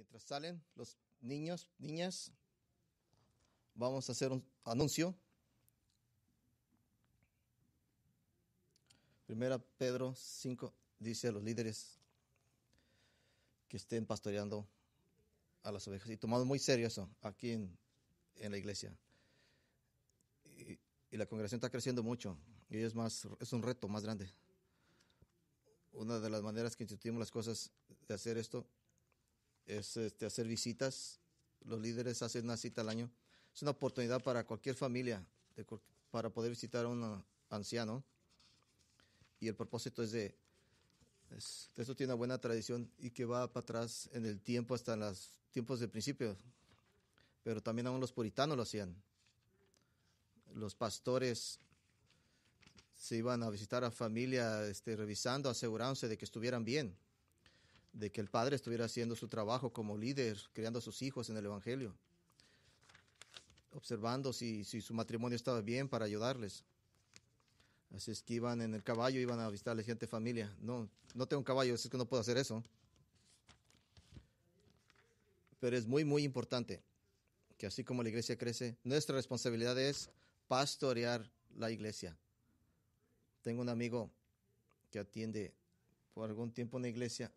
Mientras salen los niños, niñas, vamos a hacer un anuncio. Primera Pedro 5 dice a los líderes que estén pastoreando a las ovejas y tomado muy serio eso aquí en, la iglesia. Y, la congregación está creciendo mucho y es, más, es un reto más grande. Una de las maneras que instituimos las cosas de hacer esto es este, hacer visitas. Los líderes hacen una cita al año. Es una oportunidad para cualquier familia para poder visitar a un anciano. Y el propósito es de... esto tiene una buena tradición y que va para atrás en el tiempo, hasta en los tiempos de principio. Pero también aún los puritanos lo hacían. Los pastores se iban a visitar a familia este, revisando, asegurándose de que estuvieran bien de que el padre estuviera haciendo su trabajo como líder, criando a sus hijos en el Evangelio, observando si, su matrimonio estaba bien para ayudarles. Así es que iban en el caballo, iban a visitar a la gente familia. No, no tengo un caballo, así es que no puedo hacer eso. Pero es muy, muy importante que así como la iglesia crece, nuestra responsabilidad es pastorear la iglesia. Tengo un amigo que atiende por algún tiempo una iglesia,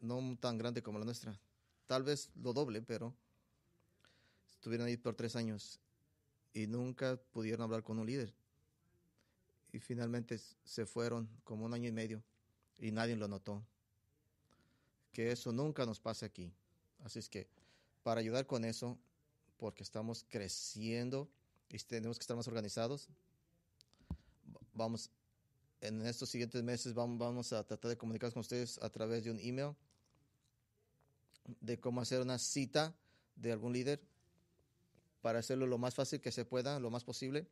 no tan grande como la nuestra. Tal vez lo doble, pero estuvieron ahí por tres años y nunca pudieron hablar con un líder. Y finalmente se fueron como un año y medio y nadie lo notó. Que eso nunca nos pase aquí. Así es que para ayudar con eso, porque estamos creciendo y tenemos que estar más organizados, vamos, en estos siguientes meses vamos, vamos a tratar de comunicarnos con ustedes a través de un email de cómo hacer una cita de algún líder para hacerlo lo más fácil que se pueda, lo más posible.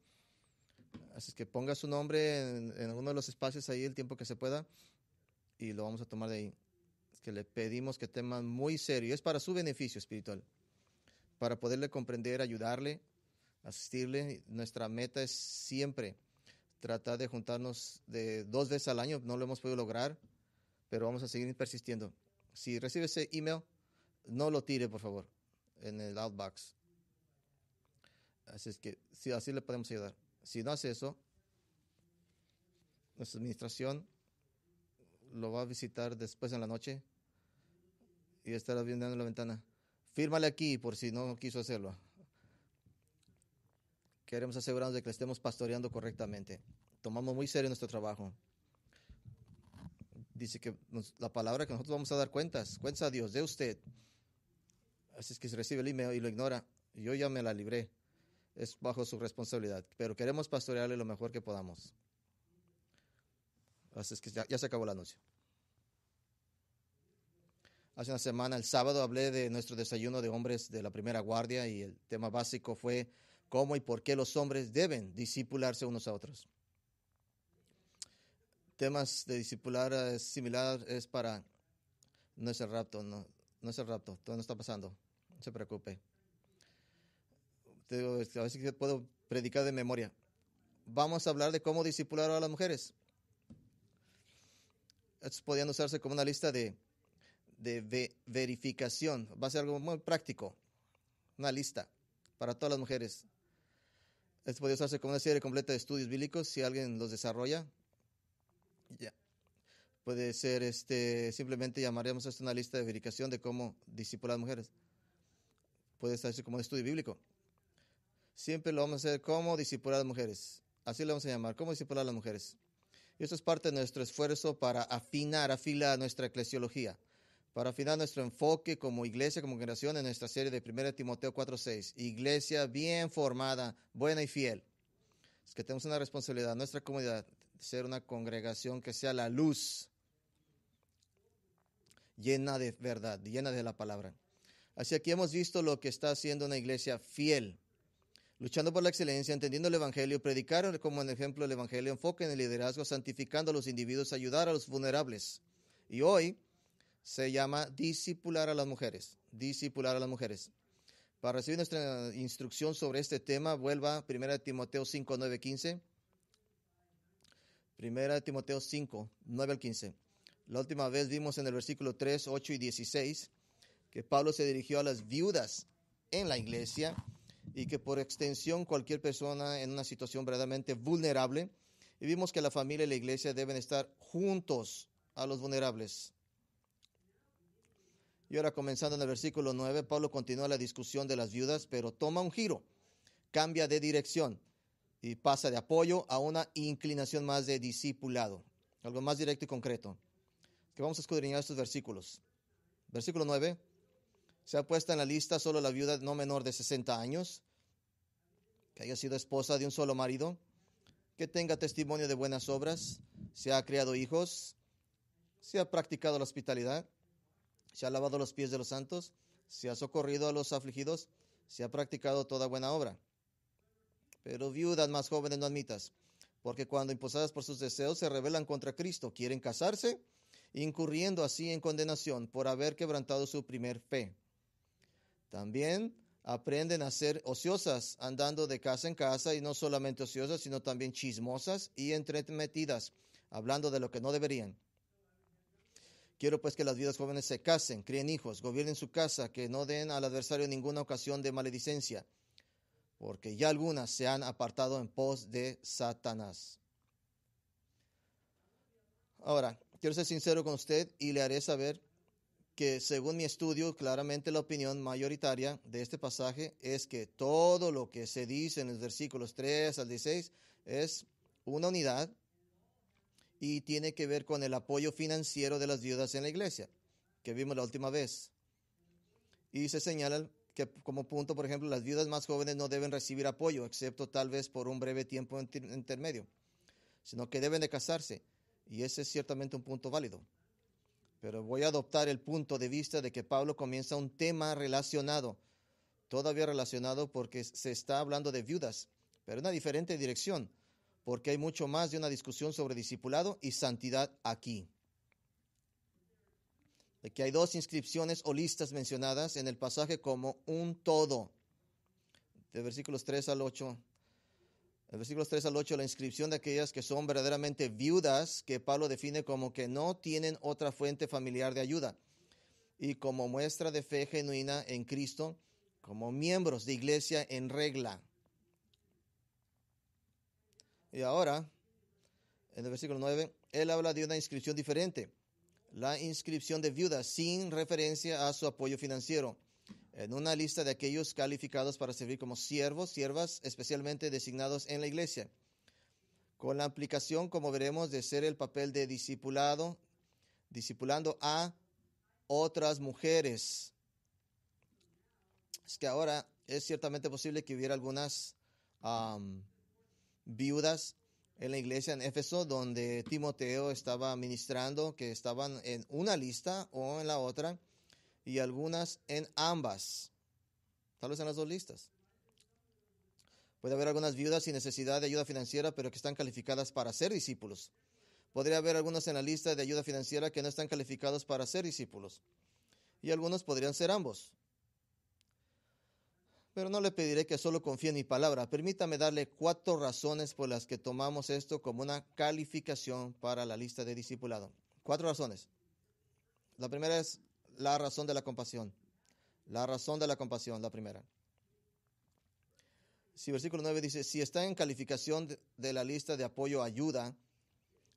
Así que ponga su nombre en, uno de los espacios ahí el tiempo que se pueda y lo vamos a tomar de ahí. Es que le pedimos que tema muy serio. Es para su beneficio espiritual, para poderle comprender, ayudarle, asistirle. Nuestra meta es siempre tratar de juntarnos de dos veces al año. No lo hemos podido lograr, pero vamos a seguir persistiendo. Si recibe ese email, no lo tire, por favor, en el outbox. Así es que si así le podemos ayudar. Si no hace eso, nuestra administración lo va a visitar después en la noche y estará viendo en la ventana. Fírmale aquí por si no quiso hacerlo. Queremos asegurarnos de que le estemos pastoreando correctamente. Tomamos muy serio nuestro trabajo. Dice que la palabra que nosotros vamos a dar cuentas, cuentas a Dios de usted. Así es que se recibe el email y lo ignora, yo ya me la libré. Es bajo su responsabilidad. Pero queremos pastorearle lo mejor que podamos. Así es que ya, se acabó el anuncio. Hace una semana, el sábado, hablé de nuestro desayuno de hombres de la primera guardia y el tema básico fue cómo y por qué los hombres deben disipularse unos a otros. Temas de discipular es eh, similar es para no es el rapto, no es el rapto, todo no está pasando se preocupe. a ver si puedo predicar de memoria. Vamos a hablar de cómo disipular a las mujeres. Esto podría usarse como una lista de, de verificación. Va a ser algo muy práctico. Una lista para todas las mujeres. Esto podría usarse como una serie completa de estudios bíblicos si alguien los desarrolla. Ya. Puede ser, este, simplemente llamaríamos esto una lista de verificación de cómo disipular a las mujeres. Puede así como estudio bíblico. Siempre lo vamos a hacer como disipular a las mujeres. Así lo vamos a llamar, como disipular a las mujeres. Y eso es parte de nuestro esfuerzo para afinar, afilar nuestra eclesiología, para afinar nuestro enfoque como iglesia, como generación en nuestra serie de 1 Timoteo 4.6. Iglesia bien formada, buena y fiel. Es que tenemos una responsabilidad, nuestra comunidad, ser una congregación que sea la luz llena de verdad, llena de la palabra. Así aquí hemos visto lo que está haciendo una iglesia fiel, luchando por la excelencia, entendiendo el Evangelio, predicar como en ejemplo el Evangelio, enfoque en el liderazgo, santificando a los individuos, ayudar a los vulnerables. Y hoy se llama discipular a las mujeres, discipular a las mujeres. Para recibir nuestra instrucción sobre este tema, vuelva 1 Timoteo 5, 9, 15. 1 Timoteo 5, 9 al 15. La última vez vimos en el versículo 3, 8 y 16 que Pablo se dirigió a las viudas en la iglesia y que por extensión cualquier persona en una situación verdaderamente vulnerable. Y vimos que la familia y la iglesia deben estar juntos a los vulnerables. Y ahora comenzando en el versículo 9, Pablo continúa la discusión de las viudas, pero toma un giro, cambia de dirección y pasa de apoyo a una inclinación más de discipulado, algo más directo y concreto. Que vamos a escudriñar estos versículos. Versículo 9. Se ha puesto en la lista solo la viuda no menor de 60 años, que haya sido esposa de un solo marido, que tenga testimonio de buenas obras, se ha criado hijos, se ha practicado la hospitalidad, se ha lavado los pies de los santos, se ha socorrido a los afligidos, se ha practicado toda buena obra. Pero viudas más jóvenes no admitas, porque cuando imposadas por sus deseos se rebelan contra Cristo, quieren casarse, incurriendo así en condenación por haber quebrantado su primer fe. También aprenden a ser ociosas, andando de casa en casa y no solamente ociosas, sino también chismosas y entremetidas, hablando de lo que no deberían. Quiero pues que las vidas jóvenes se casen, críen hijos, gobiernen su casa, que no den al adversario ninguna ocasión de maledicencia, porque ya algunas se han apartado en pos de Satanás. Ahora, quiero ser sincero con usted y le haré saber que según mi estudio, claramente la opinión mayoritaria de este pasaje es que todo lo que se dice en los versículos 3 al 16 es una unidad y tiene que ver con el apoyo financiero de las viudas en la iglesia, que vimos la última vez. Y se señala que como punto, por ejemplo, las viudas más jóvenes no deben recibir apoyo, excepto tal vez por un breve tiempo intermedio, sino que deben de casarse. Y ese es ciertamente un punto válido. Pero voy a adoptar el punto de vista de que Pablo comienza un tema relacionado, todavía relacionado porque se está hablando de viudas, pero en una diferente dirección, porque hay mucho más de una discusión sobre discipulado y santidad aquí. De que hay dos inscripciones o listas mencionadas en el pasaje como un todo, de versículos 3 al 8. En versículo 3 al 8, la inscripción de aquellas que son verdaderamente viudas, que Pablo define como que no tienen otra fuente familiar de ayuda, y como muestra de fe genuina en Cristo, como miembros de iglesia en regla. Y ahora, en el versículo 9, él habla de una inscripción diferente, la inscripción de viudas, sin referencia a su apoyo financiero en una lista de aquellos calificados para servir como siervos, siervas especialmente designados en la iglesia, con la aplicación, como veremos, de ser el papel de discipulado, discipulando a otras mujeres. Es que ahora es ciertamente posible que hubiera algunas viudas en la iglesia en Éfeso donde Timoteo estaba ministrando, que estaban en una lista o en la otra y algunas en ambas. Tal vez en las dos listas. Puede haber algunas viudas sin necesidad de ayuda financiera, pero que están calificadas para ser discípulos. Podría haber algunas en la lista de ayuda financiera que no están calificados para ser discípulos. Y algunos podrían ser ambos. Pero no le pediré que solo confíe en mi palabra. Permítame darle cuatro razones por las que tomamos esto como una calificación para la lista de discipulado. Cuatro razones. La primera es la razón de la compasión. La razón de la compasión, la primera. Si versículo 9 dice, si está en calificación de, de la lista de apoyo ayuda,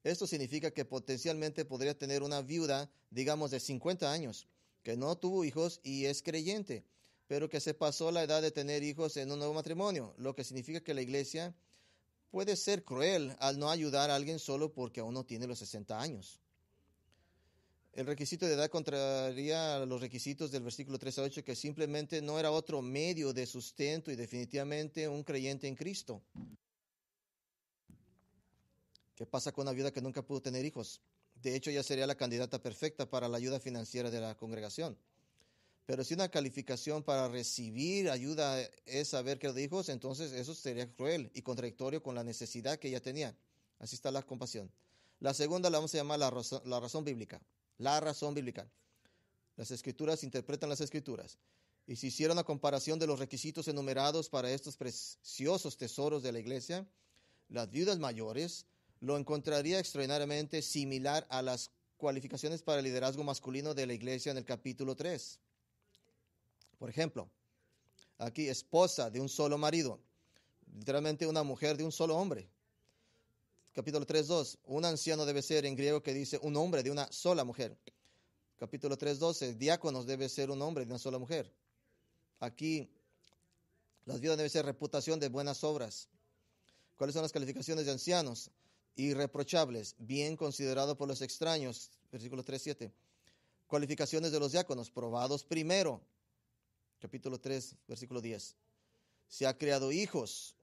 esto significa que potencialmente podría tener una viuda, digamos, de 50 años, que no tuvo hijos y es creyente, pero que se pasó la edad de tener hijos en un nuevo matrimonio, lo que significa que la iglesia puede ser cruel al no ayudar a alguien solo porque aún no tiene los 60 años. El requisito de edad contraría los requisitos del versículo 3 a 8, que simplemente no era otro medio de sustento y definitivamente un creyente en Cristo. ¿Qué pasa con una viuda que nunca pudo tener hijos? De hecho, ya sería la candidata perfecta para la ayuda financiera de la congregación. Pero si una calificación para recibir ayuda es saber que de hijos, entonces eso sería cruel y contradictorio con la necesidad que ella tenía. Así está la compasión. La segunda la vamos a llamar la razón bíblica la razón bíblica. Las escrituras interpretan las escrituras. Y si hiciera una comparación de los requisitos enumerados para estos preciosos tesoros de la iglesia, las viudas mayores lo encontraría extraordinariamente similar a las cualificaciones para el liderazgo masculino de la iglesia en el capítulo 3. Por ejemplo, aquí esposa de un solo marido, literalmente una mujer de un solo hombre. Capítulo 3.2, Un anciano debe ser en griego que dice un hombre de una sola mujer. Capítulo 3.12, Diáconos debe ser un hombre de una sola mujer. Aquí, las viudas debe ser reputación de buenas obras. ¿Cuáles son las calificaciones de ancianos? Irreprochables, bien considerado por los extraños. Versículo 3.7, Cualificaciones de los diáconos, probados primero. Capítulo 3, versículo 10. Se ha creado hijos.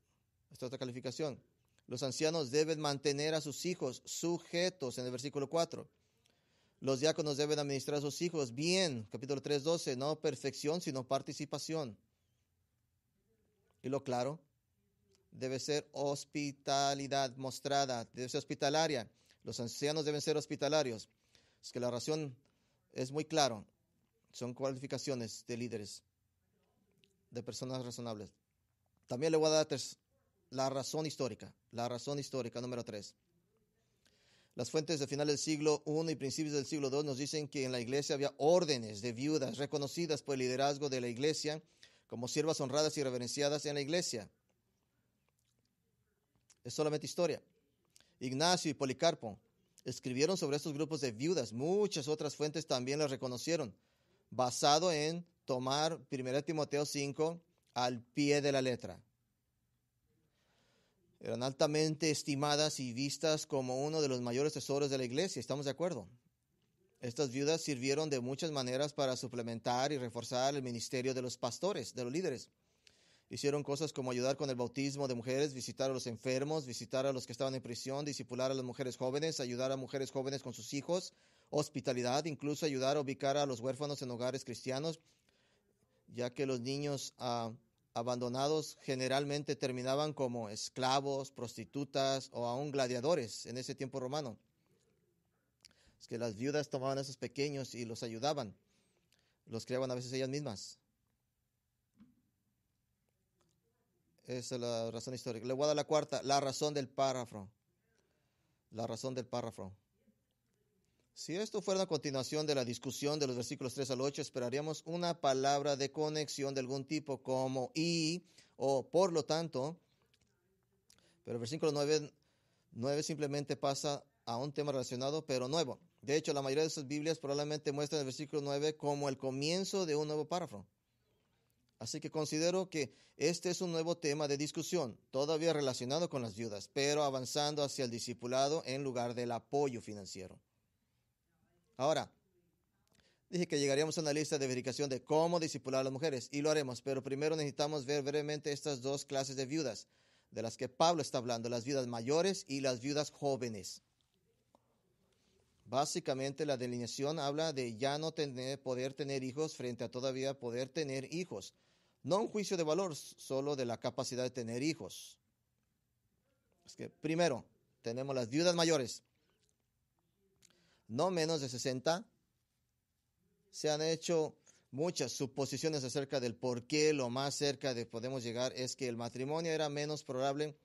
Esta es otra calificación los ancianos deben mantener a sus hijos sujetos en el versículo 4. Los diáconos deben administrar a sus hijos bien, capítulo 3, 12, no perfección, sino participación. Y lo claro, debe ser hospitalidad mostrada, debe ser hospitalaria. Los ancianos deben ser hospitalarios. Es que la razón es muy claro. Son cualificaciones de líderes, de personas razonables. También le voy a dar tres, la razón histórica. La razón histórica número 3. Las fuentes de final del siglo I y principios del siglo II nos dicen que en la iglesia había órdenes de viudas reconocidas por el liderazgo de la iglesia como siervas honradas y reverenciadas en la iglesia. Es solamente historia. Ignacio y Policarpo escribieron sobre estos grupos de viudas. Muchas otras fuentes también las reconocieron, basado en tomar 1 Timoteo 5 al pie de la letra eran altamente estimadas y vistas como uno de los mayores tesoros de la iglesia. ¿Estamos de acuerdo? Estas viudas sirvieron de muchas maneras para suplementar y reforzar el ministerio de los pastores, de los líderes. Hicieron cosas como ayudar con el bautismo de mujeres, visitar a los enfermos, visitar a los que estaban en prisión, disipular a las mujeres jóvenes, ayudar a mujeres jóvenes con sus hijos, hospitalidad, incluso ayudar a ubicar a los huérfanos en hogares cristianos, ya que los niños ah, abandonados generalmente terminaban como esclavos, prostitutas o aún gladiadores en ese tiempo romano. Es que las viudas tomaban a esos pequeños y los ayudaban. Los criaban a veces ellas mismas. Esa es la razón histórica. Le voy a dar la cuarta, la razón del párrafo. La razón del párrafo. Si esto fuera una continuación de la discusión de los versículos 3 al 8, esperaríamos una palabra de conexión de algún tipo como y o por lo tanto. Pero el versículo 9, simplemente pasa a un tema relacionado pero nuevo. De hecho, la mayoría de sus Biblias probablemente muestran el versículo 9 como el comienzo de un nuevo párrafo. Así que considero que este es un nuevo tema de discusión, todavía relacionado con las viudas, pero avanzando hacia el discipulado en lugar del apoyo financiero. Ahora, dije que llegaríamos a una lista de verificación de cómo disipular a las mujeres, y lo haremos, pero primero necesitamos ver brevemente estas dos clases de viudas, de las que Pablo está hablando, las viudas mayores y las viudas jóvenes. Básicamente la delineación habla de ya no tener, poder tener hijos frente a todavía poder tener hijos. No un juicio de valor, solo de la capacidad de tener hijos. que primero tenemos las viudas mayores no menos de 60, se han hecho muchas suposiciones acerca del por qué lo más cerca de podemos llegar es que el matrimonio era menos probable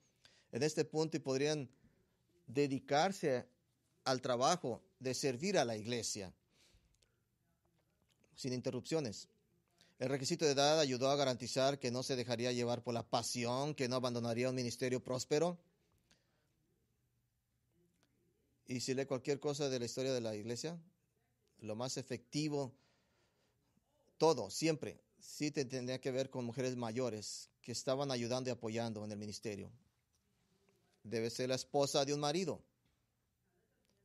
en este punto y podrían dedicarse al trabajo de servir a la iglesia sin interrupciones. El requisito de edad ayudó a garantizar que no se dejaría llevar por la pasión, que no abandonaría un ministerio próspero y si lee cualquier cosa de la historia de la iglesia, lo más efectivo, todo, siempre, sí te tendría que ver con mujeres mayores que estaban ayudando y apoyando en el ministerio. Debe ser la esposa de un marido.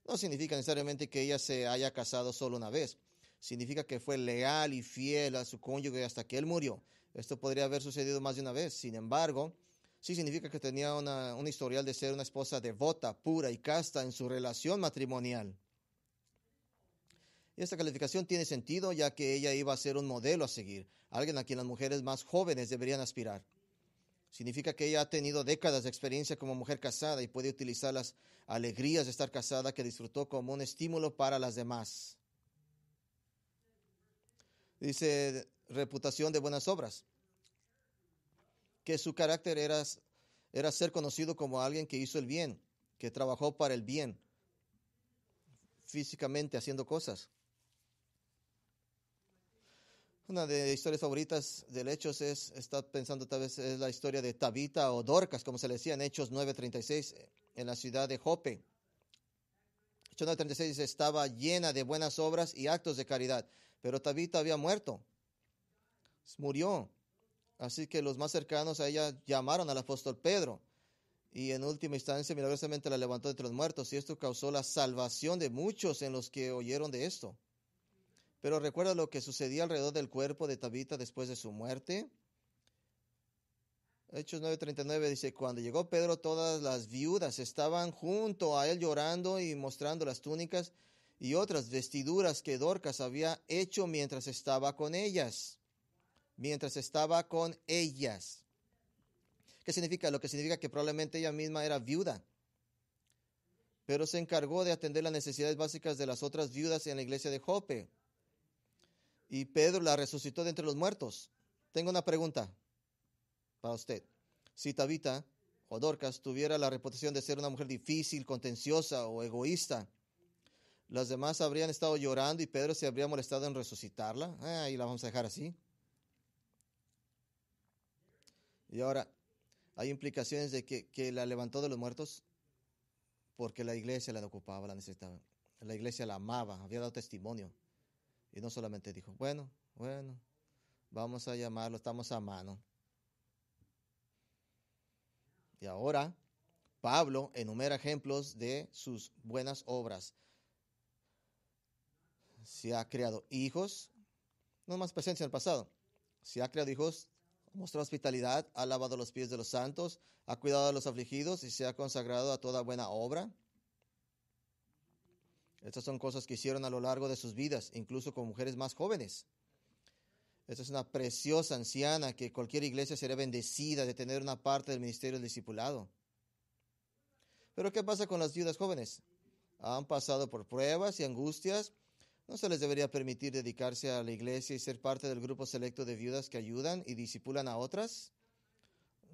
No significa necesariamente que ella se haya casado solo una vez. Significa que fue leal y fiel a su cónyuge hasta que él murió. Esto podría haber sucedido más de una vez. Sin embargo, sí significa que tenía un historial de ser una esposa devota, pura y casta en su relación matrimonial. esta calificación tiene sentido ya que ella iba a ser un modelo a seguir, alguien a quien las mujeres más jóvenes deberían aspirar. Significa que ella ha tenido décadas de experiencia como mujer casada y puede utilizar las alegrías de estar casada que disfrutó como un estímulo para las demás. Dice reputación de buenas obras que su carácter era, era ser conocido como alguien que hizo el bien, que trabajó para el bien, físicamente haciendo cosas. Una de las historias favoritas del Hechos es, está pensando tal vez, es la historia de Tabita o Dorcas, como se le decía en Hechos 9.36, en la ciudad de Jope. Hechos 9.36 estaba llena de buenas obras y actos de caridad, pero Tabita había muerto, murió. Así que los más cercanos a ella llamaron al apóstol Pedro y en última instancia milagrosamente la levantó entre los muertos y esto causó la salvación de muchos en los que oyeron de esto. Pero recuerda lo que sucedía alrededor del cuerpo de Tabita después de su muerte. Hechos 9:39 dice, cuando llegó Pedro todas las viudas estaban junto a él llorando y mostrando las túnicas y otras vestiduras que Dorcas había hecho mientras estaba con ellas mientras estaba con ellas. ¿Qué significa? Lo que significa que probablemente ella misma era viuda, pero se encargó de atender las necesidades básicas de las otras viudas en la iglesia de Jope. Y Pedro la resucitó de entre los muertos. Tengo una pregunta para usted. Si Tabita o Dorcas tuviera la reputación de ser una mujer difícil, contenciosa o egoísta, las demás habrían estado llorando y Pedro se habría molestado en resucitarla. y ah, la vamos a dejar así. Y ahora, hay implicaciones de que, la levantó de los muertos porque la iglesia la ocupaba, la necesitaba. La iglesia la amaba, había dado testimonio. Y no solamente dijo, bueno, bueno, vamos a llamarlo, estamos a mano. Y ahora Pablo enumera ejemplos de sus buenas obras. Se ha creado hijos, no más presencia en el pasado. Se ha creado hijos Mostró hospitalidad, ha lavado los pies de los santos, ha cuidado a los afligidos y se ha consagrado a toda buena obra. Estas son cosas que hicieron a lo largo de sus vidas, incluso con mujeres más jóvenes. Esta es una preciosa anciana que cualquier iglesia sería bendecida de tener una parte del ministerio del discipulado. Pero ¿qué pasa con las viudas jóvenes? Han pasado por pruebas y angustias ¿No se les debería permitir dedicarse a la iglesia y ser parte del grupo selecto de viudas que ayudan y disipulan a otras?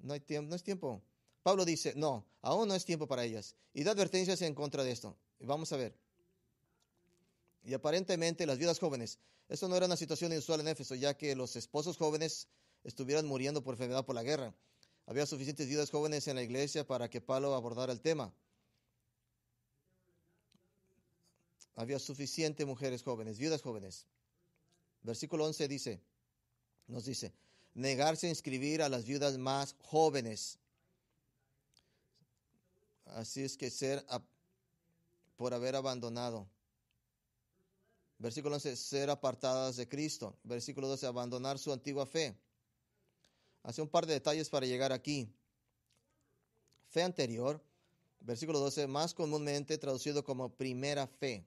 No, hay tiempo, no es tiempo. Pablo dice, no, aún no es tiempo para ellas. Y da advertencias en contra de esto. Vamos a ver. Y aparentemente las viudas jóvenes. Esto no era una situación inusual en Éfeso, ya que los esposos jóvenes estuvieran muriendo por enfermedad por la guerra. Había suficientes viudas jóvenes en la iglesia para que Pablo abordara el tema. había suficiente mujeres jóvenes, viudas jóvenes. Versículo 11 dice, nos dice, negarse a inscribir a las viudas más jóvenes. Así es que ser por haber abandonado. Versículo 11, ser apartadas de Cristo. Versículo 12, abandonar su antigua fe. Hace un par de detalles para llegar aquí. Fe anterior, versículo 12, más comúnmente traducido como primera fe.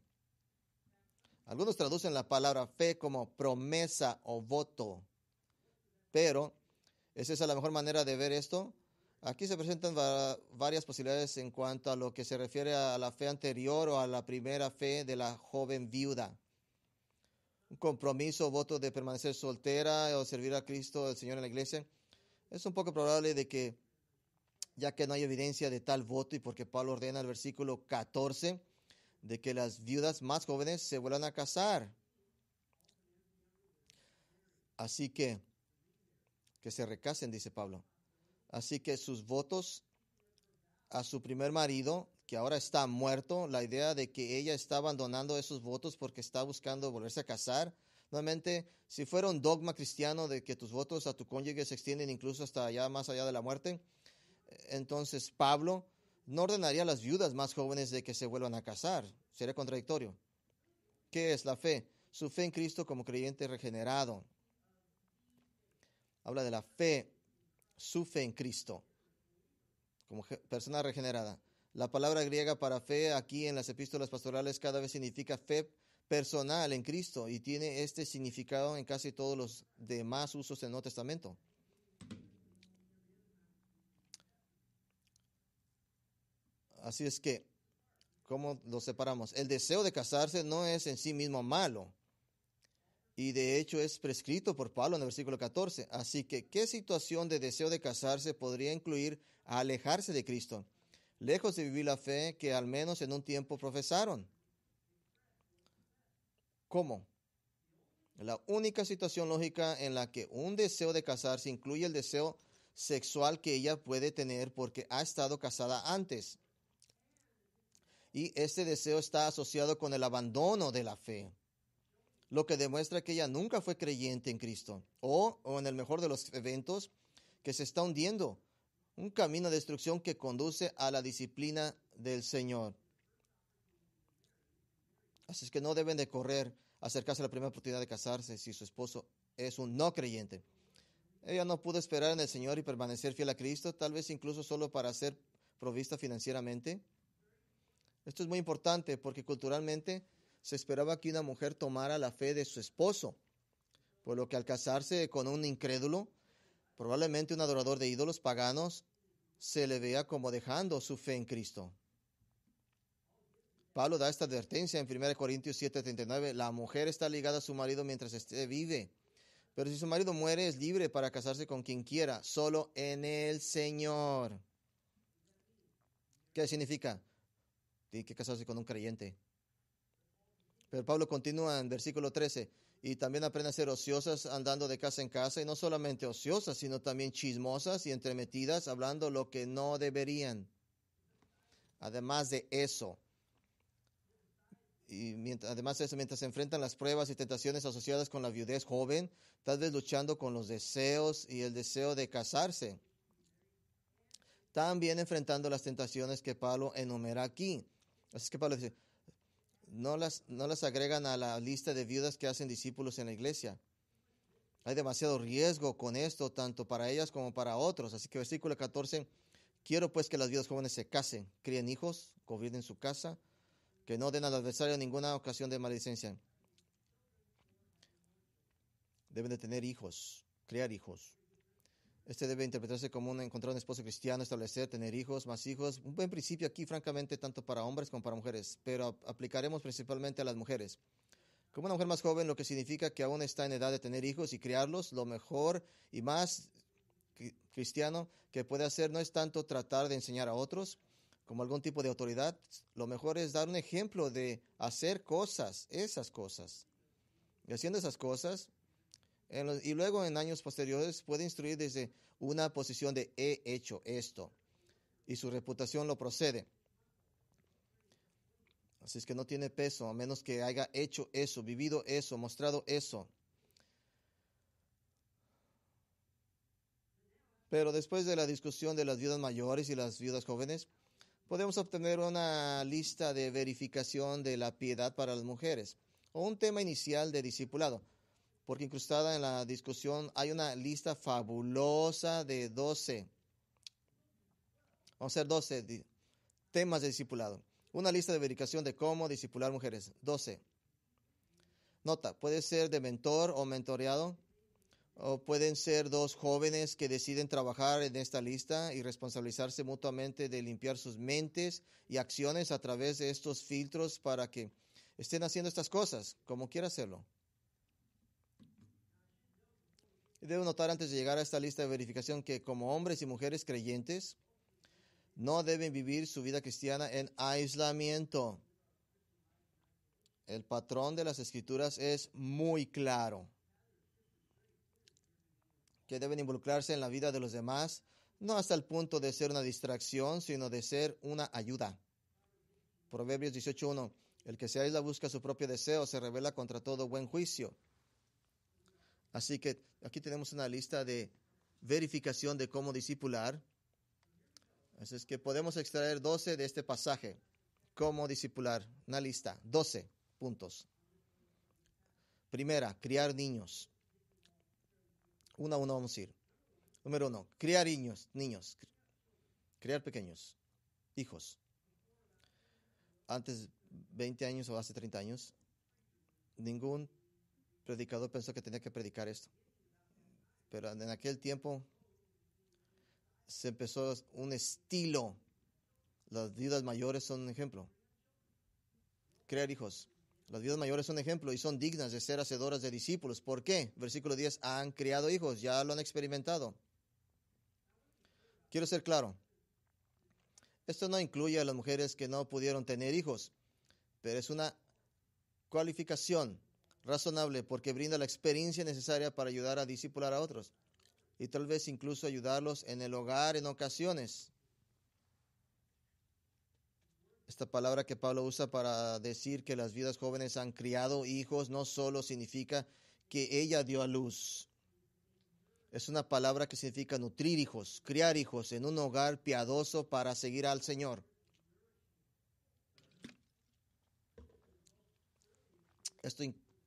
Algunos traducen la palabra fe como promesa o voto, pero ¿es esa la mejor manera de ver esto? Aquí se presentan varias posibilidades en cuanto a lo que se refiere a la fe anterior o a la primera fe de la joven viuda. Un compromiso o voto de permanecer soltera o servir a Cristo, el Señor en la iglesia. Es un poco probable de que, ya que no hay evidencia de tal voto y porque Pablo ordena el versículo 14, de que las viudas más jóvenes se vuelvan a casar. Así que, que se recasen, dice Pablo. Así que sus votos a su primer marido, que ahora está muerto, la idea de que ella está abandonando esos votos porque está buscando volverse a casar. Nuevamente, si fuera un dogma cristiano de que tus votos a tu cónyuge se extienden incluso hasta allá, más allá de la muerte, entonces Pablo no ordenaría a las viudas más jóvenes de que se vuelvan a casar. Sería contradictorio. ¿Qué es la fe? Su fe en Cristo como creyente regenerado. Habla de la fe, su fe en Cristo, como persona regenerada. La palabra griega para fe aquí en las epístolas pastorales cada vez significa fe personal en Cristo y tiene este significado en casi todos los demás usos del Nuevo Testamento. Así es que, ¿cómo lo separamos? El deseo de casarse no es en sí mismo malo. Y de hecho es prescrito por Pablo en el versículo 14. Así que, ¿qué situación de deseo de casarse podría incluir alejarse de Cristo? Lejos de vivir la fe que al menos en un tiempo profesaron. ¿Cómo? La única situación lógica en la que un deseo de casarse incluye el deseo sexual que ella puede tener porque ha estado casada antes y este deseo está asociado con el abandono de la fe, lo que demuestra que ella nunca fue creyente en Cristo, o, en el mejor de los eventos, que se está hundiendo, un camino de destrucción que conduce a la disciplina del Señor. Así es que no deben de correr, acercarse a la primera oportunidad de casarse si su esposo es un no creyente. Ella no pudo esperar en el Señor y permanecer fiel a Cristo, tal vez incluso solo para ser provista financieramente. Esto es muy importante porque culturalmente se esperaba que una mujer tomara la fe de su esposo, por lo que al casarse con un incrédulo, probablemente un adorador de ídolos paganos, se le vea como dejando su fe en Cristo. Pablo da esta advertencia en 1 Corintios 7:39, la mujer está ligada a su marido mientras esté vive, pero si su marido muere es libre para casarse con quien quiera, solo en el Señor. ¿Qué significa? Y que casarse con un creyente. Pero Pablo continúa en versículo 13, y también aprende a ser ociosas andando de casa en casa, y no solamente ociosas, sino también chismosas y entremetidas, hablando lo que no deberían. Además de eso, y mientras, además de eso, mientras se enfrentan las pruebas y tentaciones asociadas con la viudez joven, tal vez luchando con los deseos y el deseo de casarse. También enfrentando las tentaciones que Pablo enumera aquí. Así que Pablo dice, no las, no las agregan a la lista de viudas que hacen discípulos en la iglesia. Hay demasiado riesgo con esto, tanto para ellas como para otros. Así que versículo 14, quiero pues que las viudas jóvenes se casen, críen hijos, en su casa, que no den al adversario ninguna ocasión de maledicencia. Deben de tener hijos, criar hijos. Este debe interpretarse como encontrar un esposo cristiano, establecer, tener hijos, más hijos. Un buen principio aquí, francamente, tanto para hombres como para mujeres, pero aplicaremos principalmente a las mujeres. Como una mujer más joven, lo que significa que aún está en edad de tener hijos y criarlos, lo mejor y más cristiano que puede hacer no es tanto tratar de enseñar a otros como algún tipo de autoridad, lo mejor es dar un ejemplo de hacer cosas, esas cosas. Y haciendo esas cosas, y luego en años posteriores puede instruir desde una posición de he hecho esto y su reputación lo procede. Así es que no tiene peso a menos que haya hecho eso, vivido eso, mostrado eso. Pero después de la discusión de las viudas mayores y las viudas jóvenes, podemos obtener una lista de verificación de la piedad para las mujeres o un tema inicial de discipulado porque incrustada en la discusión hay una lista fabulosa de 12. Vamos a hacer 12 temas de discipulado. Una lista de verificación de cómo discipular mujeres. 12. Nota, puede ser de mentor o mentoreado, o pueden ser dos jóvenes que deciden trabajar en esta lista y responsabilizarse mutuamente de limpiar sus mentes y acciones a través de estos filtros para que estén haciendo estas cosas, como quiera hacerlo. Debo notar antes de llegar a esta lista de verificación que como hombres y mujeres creyentes no deben vivir su vida cristiana en aislamiento. El patrón de las escrituras es muy claro. Que deben involucrarse en la vida de los demás, no hasta el punto de ser una distracción, sino de ser una ayuda. Proverbios 18.1. El que se aísla busca su propio deseo, se revela contra todo buen juicio. Así que aquí tenemos una lista de verificación de cómo discipular. Así es que podemos extraer 12 de este pasaje. Cómo discipular. Una lista. 12 puntos. Primera, criar niños. Una a uno vamos a ir. Número uno, criar niños. niños. Criar pequeños. Hijos. Antes 20 años o hace 30 años. Ningún predicador pensó que tenía que predicar esto. Pero en aquel tiempo se empezó un estilo. Las vidas mayores son un ejemplo. Crear hijos. Las vidas mayores son un ejemplo y son dignas de ser hacedoras de discípulos. ¿Por qué? Versículo 10. Han criado hijos, ya lo han experimentado. Quiero ser claro. Esto no incluye a las mujeres que no pudieron tener hijos, pero es una cualificación razonable porque brinda la experiencia necesaria para ayudar a discipular a otros y tal vez incluso ayudarlos en el hogar en ocasiones. Esta palabra que Pablo usa para decir que las vidas jóvenes han criado hijos no solo significa que ella dio a luz. Es una palabra que significa nutrir hijos, criar hijos en un hogar piadoso para seguir al Señor. Esto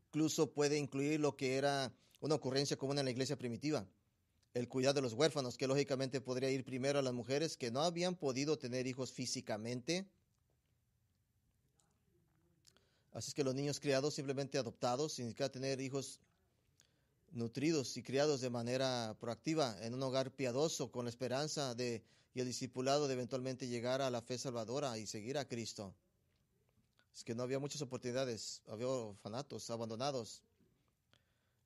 incluso puede incluir lo que era una ocurrencia común en la iglesia primitiva, el cuidado de los huérfanos, que lógicamente podría ir primero a las mujeres que no habían podido tener hijos físicamente. Así es que los niños criados, simplemente adoptados, significa tener hijos nutridos y criados de manera proactiva en un hogar piadoso con la esperanza de y el discipulado de eventualmente llegar a la fe salvadora y seguir a Cristo. Es que no había muchas oportunidades, había orfanatos abandonados.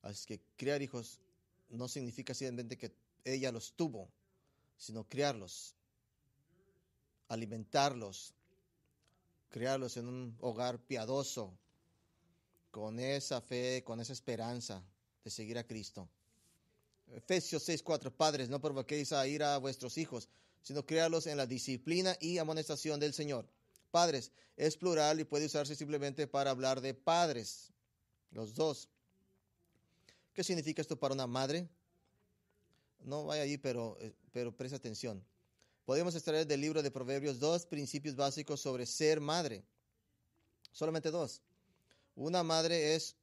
Así que criar hijos no significa simplemente que ella los tuvo, sino criarlos, alimentarlos, criarlos en un hogar piadoso, con esa fe, con esa esperanza de seguir a Cristo. Efesios 6:4, padres, no provoquéis a ir a vuestros hijos, sino criarlos en la disciplina y amonestación del Señor padres. Es plural y puede usarse simplemente para hablar de padres, los dos. ¿Qué significa esto para una madre? No vaya allí, pero, eh, pero presta atención. Podemos extraer del libro de Proverbios dos principios básicos sobre ser madre. Solamente dos. Una madre es,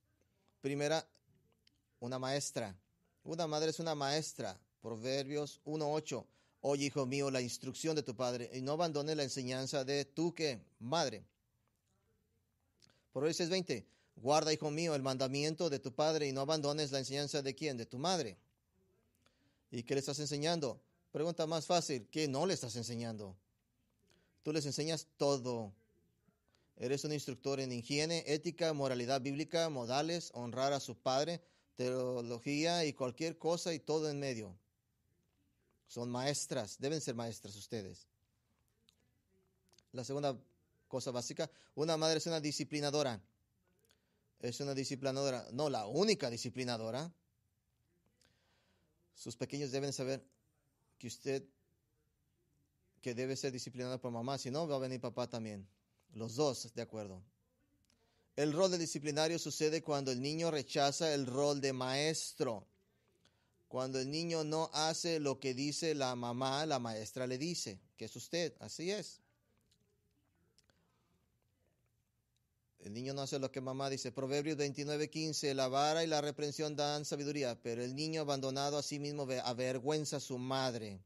primera, una maestra. Una madre es una maestra. Proverbios 1.8. Oye, hijo mío, la instrucción de tu padre y no abandones la enseñanza de tu que madre. Proverbios 20. Guarda, hijo mío, el mandamiento de tu padre y no abandones la enseñanza de quién, de tu madre. ¿Y qué le estás enseñando? Pregunta más fácil, ¿qué no le estás enseñando? Tú les enseñas todo. Eres un instructor en higiene, ética, moralidad bíblica, modales, honrar a su padre, teología y cualquier cosa y todo en medio. Son maestras, deben ser maestras ustedes. La segunda cosa básica, una madre es una disciplinadora. Es una disciplinadora, no la única disciplinadora. Sus pequeños deben saber que usted, que debe ser disciplinada por mamá, si no, va a venir papá también. Los dos, de acuerdo. El rol de disciplinario sucede cuando el niño rechaza el rol de maestro. Cuando el niño no hace lo que dice la mamá, la maestra le dice, que es usted, así es. El niño no hace lo que mamá dice. Proverbios 29, 15. La vara y la reprensión dan sabiduría, pero el niño abandonado a sí mismo avergüenza a su madre.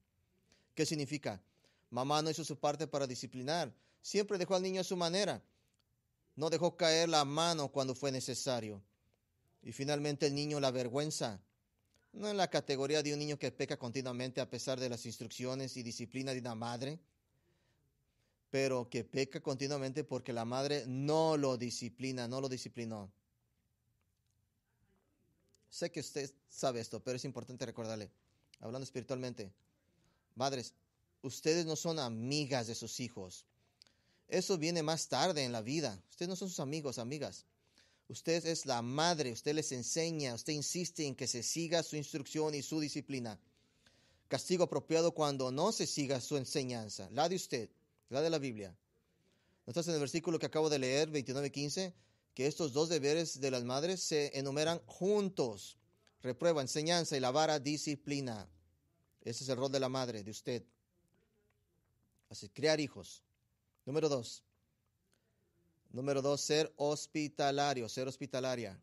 ¿Qué significa? Mamá no hizo su parte para disciplinar. Siempre dejó al niño a su manera. No dejó caer la mano cuando fue necesario. Y finalmente el niño la avergüenza no en la categoría de un niño que peca continuamente a pesar de las instrucciones y disciplina de una madre, pero que peca continuamente porque la madre no lo disciplina, no lo disciplinó. Sé que usted sabe esto, pero es importante recordarle, hablando espiritualmente, madres, ustedes no son amigas de sus hijos. Eso viene más tarde en la vida. Ustedes no son sus amigos, amigas. Usted es la madre, usted les enseña, usted insiste en que se siga su instrucción y su disciplina. Castigo apropiado cuando no se siga su enseñanza, la de usted, la de la Biblia. Notas en el versículo que acabo de leer, 29.15, que estos dos deberes de las madres se enumeran juntos. Reprueba, enseñanza y la vara, disciplina. Ese es el rol de la madre, de usted. Así, crear hijos. Número dos, Número dos, ser hospitalario, ser hospitalaria.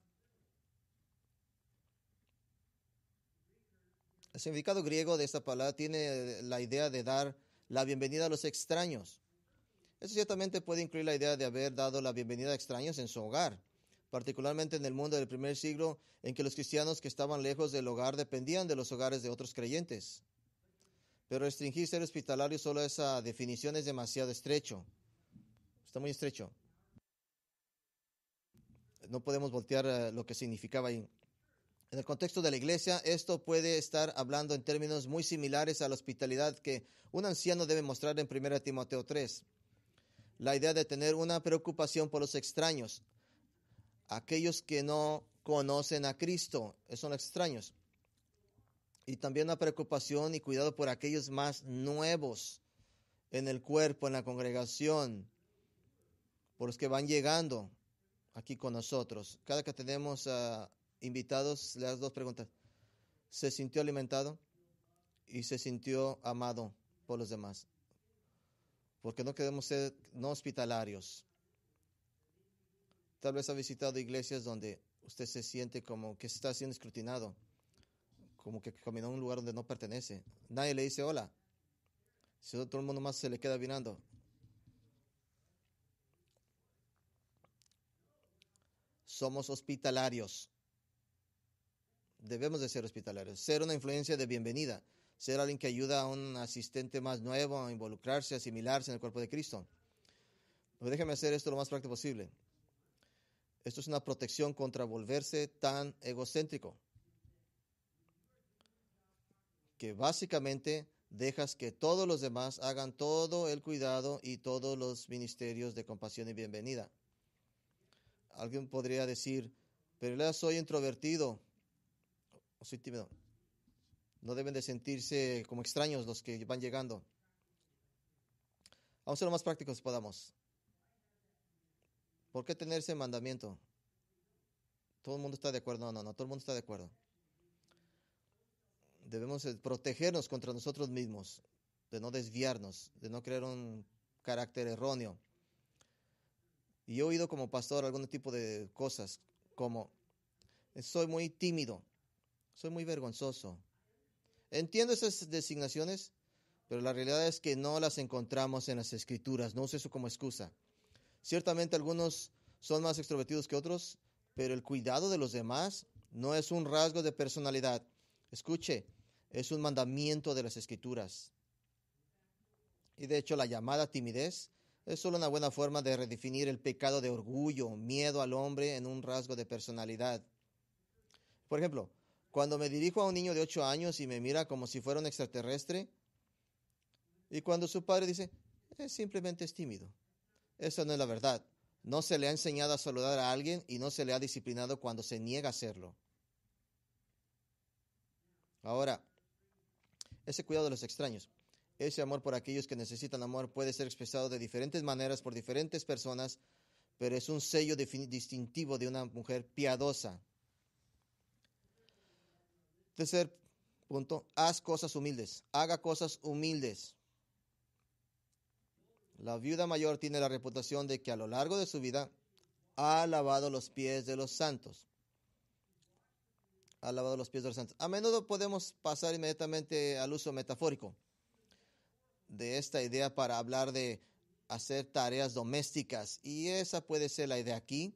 El significado griego de esta palabra tiene la idea de dar la bienvenida a los extraños. Eso ciertamente puede incluir la idea de haber dado la bienvenida a extraños en su hogar, particularmente en el mundo del primer siglo en que los cristianos que estaban lejos del hogar dependían de los hogares de otros creyentes. Pero restringir ser hospitalario solo a esa definición es demasiado estrecho. Está muy estrecho no podemos voltear eh, lo que significaba ahí. En el contexto de la iglesia, esto puede estar hablando en términos muy similares a la hospitalidad que un anciano debe mostrar en 1 Timoteo 3. La idea de tener una preocupación por los extraños, aquellos que no conocen a Cristo, son extraños. Y también una preocupación y cuidado por aquellos más nuevos en el cuerpo, en la congregación, por los que van llegando, aquí con nosotros. Cada que tenemos ah, invitados, le das dos preguntas. ¿Se sintió alimentado? Y se sintió amado por los demás. Porque no queremos ser no hospitalarios. Tal vez ha visitado iglesias donde usted se siente como que está siendo escrutinado, como que caminó a un lugar donde no pertenece. Nadie le dice hola. Si todo el mundo más se le queda mirando, somos hospitalarios. Debemos de ser hospitalarios, ser una influencia de bienvenida, ser alguien que ayuda a un asistente más nuevo a involucrarse, a asimilarse en el cuerpo de Cristo. déjame hacer esto lo más práctico posible. Esto es una protección contra volverse tan egocéntrico, que básicamente dejas que todos los demás hagan todo el cuidado y todos los ministerios de compasión y bienvenida. Alguien podría decir, pero yo soy introvertido o soy tímido. No deben de sentirse como extraños los que van llegando. Vamos a ser lo más prácticos podamos. ¿Por qué tener ese mandamiento? Todo el mundo está de acuerdo. No, no, no, todo el mundo está de acuerdo. Debemos protegernos contra nosotros mismos, de no desviarnos, de no crear un carácter erróneo. Y he oído como pastor algún tipo de cosas como, soy muy tímido, soy muy vergonzoso. Entiendo esas designaciones, pero la realidad es que no las encontramos en las escrituras, no uso eso como excusa. Ciertamente algunos son más extrovertidos que otros, pero el cuidado de los demás no es un rasgo de personalidad. Escuche, es un mandamiento de las escrituras. Y de hecho la llamada timidez es solo una buena forma de redefinir el pecado de orgullo, miedo al hombre en un rasgo de personalidad. Por ejemplo, cuando me dirijo a un niño de 8 años y me mira como si fuera un extraterrestre, y cuando su padre dice, es simplemente es tímido. Eso no es la verdad. No se le ha enseñado a saludar a alguien y no se le ha disciplinado cuando se niega a hacerlo. Ahora, ese cuidado de los extraños. Ese amor por aquellos que necesitan amor puede ser expresado de diferentes maneras por diferentes personas, pero es un sello distintivo de una mujer piadosa. Tercer punto, haz cosas humildes, haga cosas humildes. La viuda mayor tiene la reputación de que a lo largo de su vida ha lavado los pies de los santos. Ha lavado los pies de los santos. A menudo podemos pasar inmediatamente al uso metafórico de esta idea para hablar de hacer tareas domésticas. Y esa puede ser la idea aquí.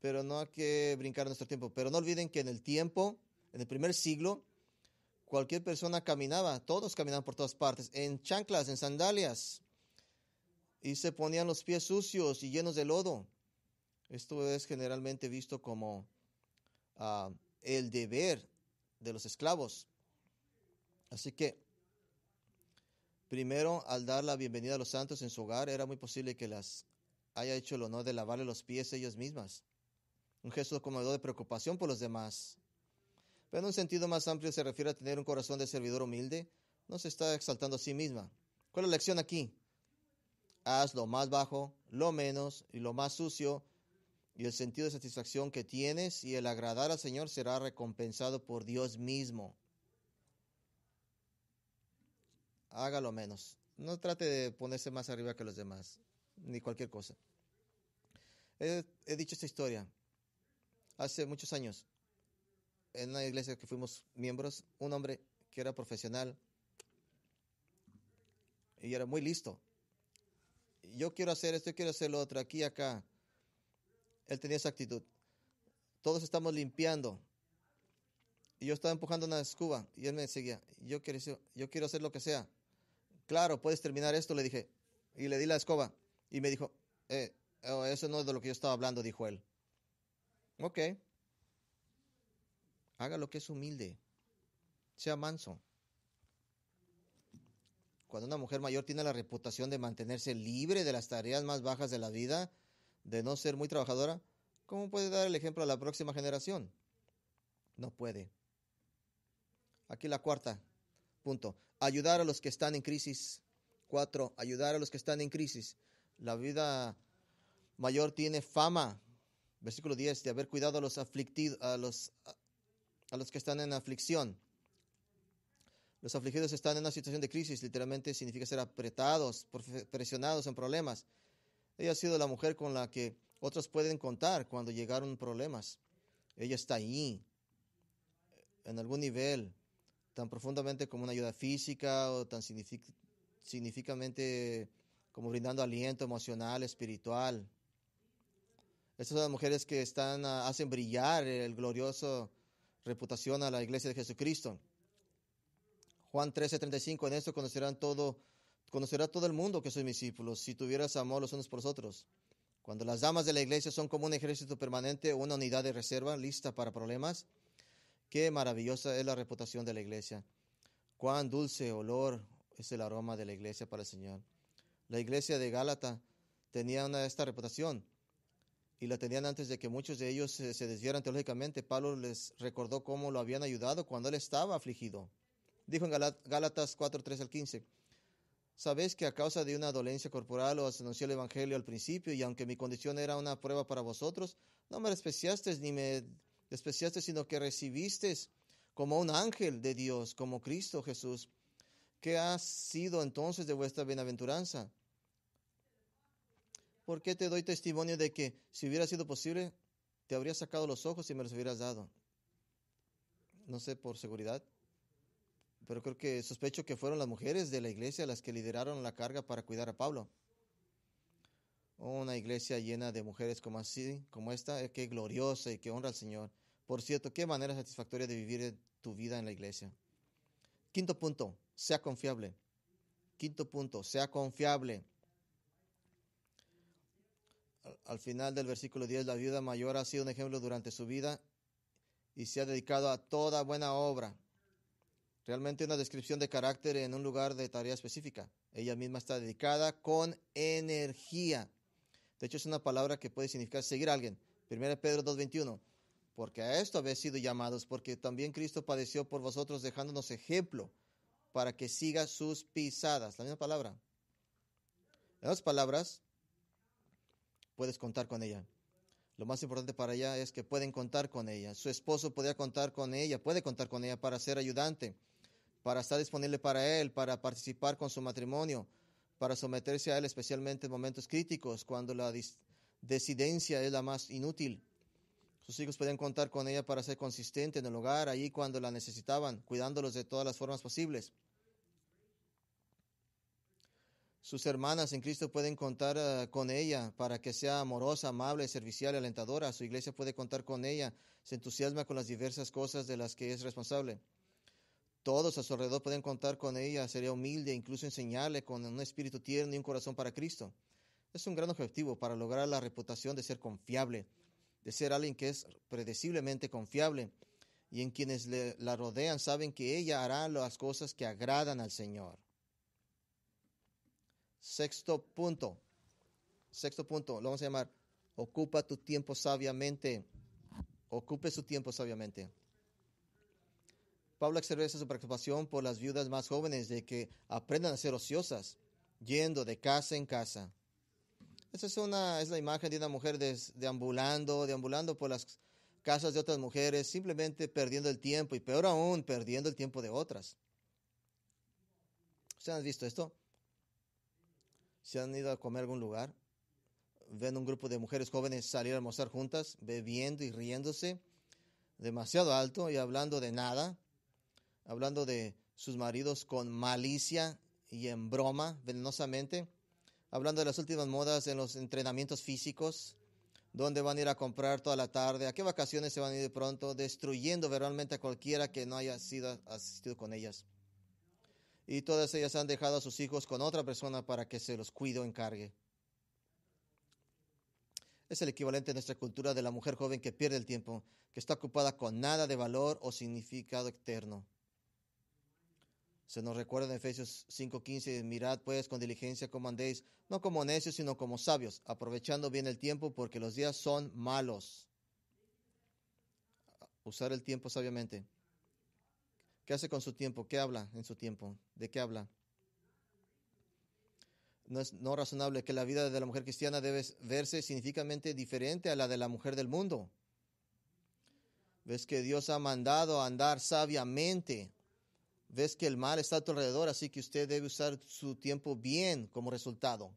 Pero no hay que brincar nuestro tiempo. Pero no olviden que en el tiempo, en el primer siglo, cualquier persona caminaba, todos caminaban por todas partes, en chanclas, en sandalias. Y se ponían los pies sucios y llenos de lodo. Esto es generalmente visto como ah, el deber de los esclavos. Así que Primero, al dar la bienvenida a los santos en su hogar, era muy posible que las haya hecho el honor de lavarle los pies ellas mismas. Un gesto conmovedor de preocupación por los demás. Pero en un sentido más amplio se refiere a tener un corazón de servidor humilde. No se está exaltando a sí misma. ¿Cuál es la lección aquí? Haz lo más bajo, lo menos y lo más sucio, y el sentido de satisfacción que tienes y el agradar al Señor será recompensado por Dios mismo. hágalo menos. No trate de ponerse más arriba que los demás, ni cualquier cosa. He, dicho esta historia hace muchos años. En una iglesia que fuimos miembros, un hombre que era profesional y era muy listo. Yo quiero hacer esto, yo quiero hacer lo otro, aquí, acá. Él tenía esa actitud. Todos estamos limpiando. Y yo estaba empujando una escuba y él me decía, Yo quiero, yo quiero hacer lo que sea claro, puedes terminar esto, le dije. Y le di la escoba. Y me dijo, eh, oh, eso no es de lo que yo estaba hablando, dijo él. Ok. Haga lo que es humilde. Sea manso. Cuando una mujer mayor tiene la reputación de mantenerse libre de las tareas más bajas de la vida, de no ser muy trabajadora, ¿cómo puede dar el ejemplo a la próxima generación? No puede. Aquí la cuarta punto ayudar a los que están en crisis. Cuatro, ayudar a los que están en crisis. La vida mayor tiene fama, versículo 10, de haber cuidado a los aflictidos, a los, a los que están en aflicción. Los afligidos están en una situación de crisis, literalmente significa ser apretados, presionados en problemas. Ella ha sido la mujer con la que otros pueden contar cuando llegaron problemas. Ella está ahí, en algún nivel, tan profundamente como una ayuda física o tan significativamente como brindando aliento emocional, espiritual. Estas son las mujeres que están, ah, hacen brillar el glorioso reputación a la iglesia de Jesucristo. Juan 13:35, en esto conocerán todo, conocerá todo el mundo que soy mis discípulos, si tuvieras amor los unos por los otros. Cuando las damas de la iglesia son como un ejército permanente, una unidad de reserva lista para problemas, Qué maravillosa es la reputación de la iglesia. Cuán dulce olor es el aroma de la iglesia para el Señor. La iglesia de Gálata tenía una, esta reputación y la tenían antes de que muchos de ellos se, desviaran teológicamente. Pablo les recordó cómo lo habían ayudado cuando él estaba afligido. Dijo en Gálatas 4, 3 al 15. Sabéis que a causa de una dolencia corporal os anunció el Evangelio al principio, y aunque mi condición era una prueba para vosotros, no me despreciasteis ni me despreciaste, sino que recibiste como un ángel de Dios, como Cristo Jesús. ¿Qué ha sido entonces de vuestra bienaventuranza? ¿Por qué te doy testimonio de que si hubiera sido posible, te habría sacado los ojos y me los hubieras dado? No sé por seguridad, pero creo que sospecho que fueron las mujeres de la iglesia las que lideraron la carga para cuidar a Pablo una iglesia llena de mujeres como así, como esta, eh, que gloriosa y que honra al Señor. Por cierto, qué manera satisfactoria de vivir eh, tu vida en la iglesia. Quinto punto, sea confiable. Quinto punto, sea confiable. al final del versículo 10, la viuda mayor ha sido un ejemplo durante su vida y se ha dedicado a toda buena obra. Realmente una descripción de carácter en un lugar de tarea específica. Ella misma está dedicada con energía de hecho, es una palabra que puede significar seguir a alguien. 1 Pedro 2.21. Porque a esto habéis sido llamados, porque también Cristo padeció por vosotros dejándonos ejemplo para que siga sus pisadas. La misma palabra. Las palabras, puedes contar con ella. Lo más importante para ella es que pueden contar con ella. Su esposo podría contar con ella, puede contar con ella para ser ayudante, para estar disponible para él, para participar con su matrimonio, para someterse a él especialmente en momentos críticos, cuando la desidencia es la más inútil. Sus hijos pueden contar con ella para ser consistente en el hogar, allí cuando la necesitaban, cuidándolos de todas las formas posibles. Sus hermanas en Cristo pueden contar ah, con ella para que sea amorosa, amable, servicial y alentadora. Su iglesia puede contar con ella, se entusiasma con las diversas cosas de las que es responsable. Todos a su alrededor pueden contar con ella, sería humilde, incluso enseñarle con un espíritu tierno y un corazón para Cristo. Es un gran objetivo para lograr la reputación de ser confiable, de ser alguien que es predeciblemente confiable y en quienes la rodean saben que ella hará las cosas que agradan al Señor. Sexto punto. Sexto punto, lo vamos a llamar, ocupa tu tiempo sabiamente. Ocupe su tiempo sabiamente. Pablo expresa su preocupación por las viudas más jóvenes de que aprendan a ser ociosas, yendo de casa en casa. Esa es, una, es la imagen de una mujer deambulando, deambulando por las casas de otras mujeres, simplemente perdiendo el tiempo y peor aún, perdiendo el tiempo de otras. ¿Se han visto esto? ¿Se han ido a comer algún lugar? ¿Ven un grupo de mujeres jóvenes salir a almorzar juntas, bebiendo y riéndose demasiado alto y hablando de nada? hablando de sus maridos con malicia y en broma, venenosamente, hablando de las últimas modas en los entrenamientos físicos, dónde van a ir a comprar toda la tarde, a qué vacaciones se van a ir pronto, destruyendo verbalmente a cualquiera que no haya sido asistido con ellas. Y todas ellas han dejado a sus hijos con otra persona para que se los cuide o encargue. Es el equivalente en nuestra cultura de la mujer joven que pierde el tiempo, que está ocupada con nada de valor o significado externo. Se nos recuerda en Efesios 5:15, mirad pues con diligencia como andéis, no como necios, sino como sabios, aprovechando bien el tiempo porque los días son malos. Usar el tiempo sabiamente. ¿Qué hace con su tiempo? ¿Qué habla en su tiempo? ¿De qué habla? No es no razonable que la vida de la mujer cristiana debe verse significativamente diferente a la de la mujer del mundo. Ves que Dios ha mandado a andar sabiamente, Ves que el mal está a tu alrededor, así que usted debe usar su tiempo bien como resultado.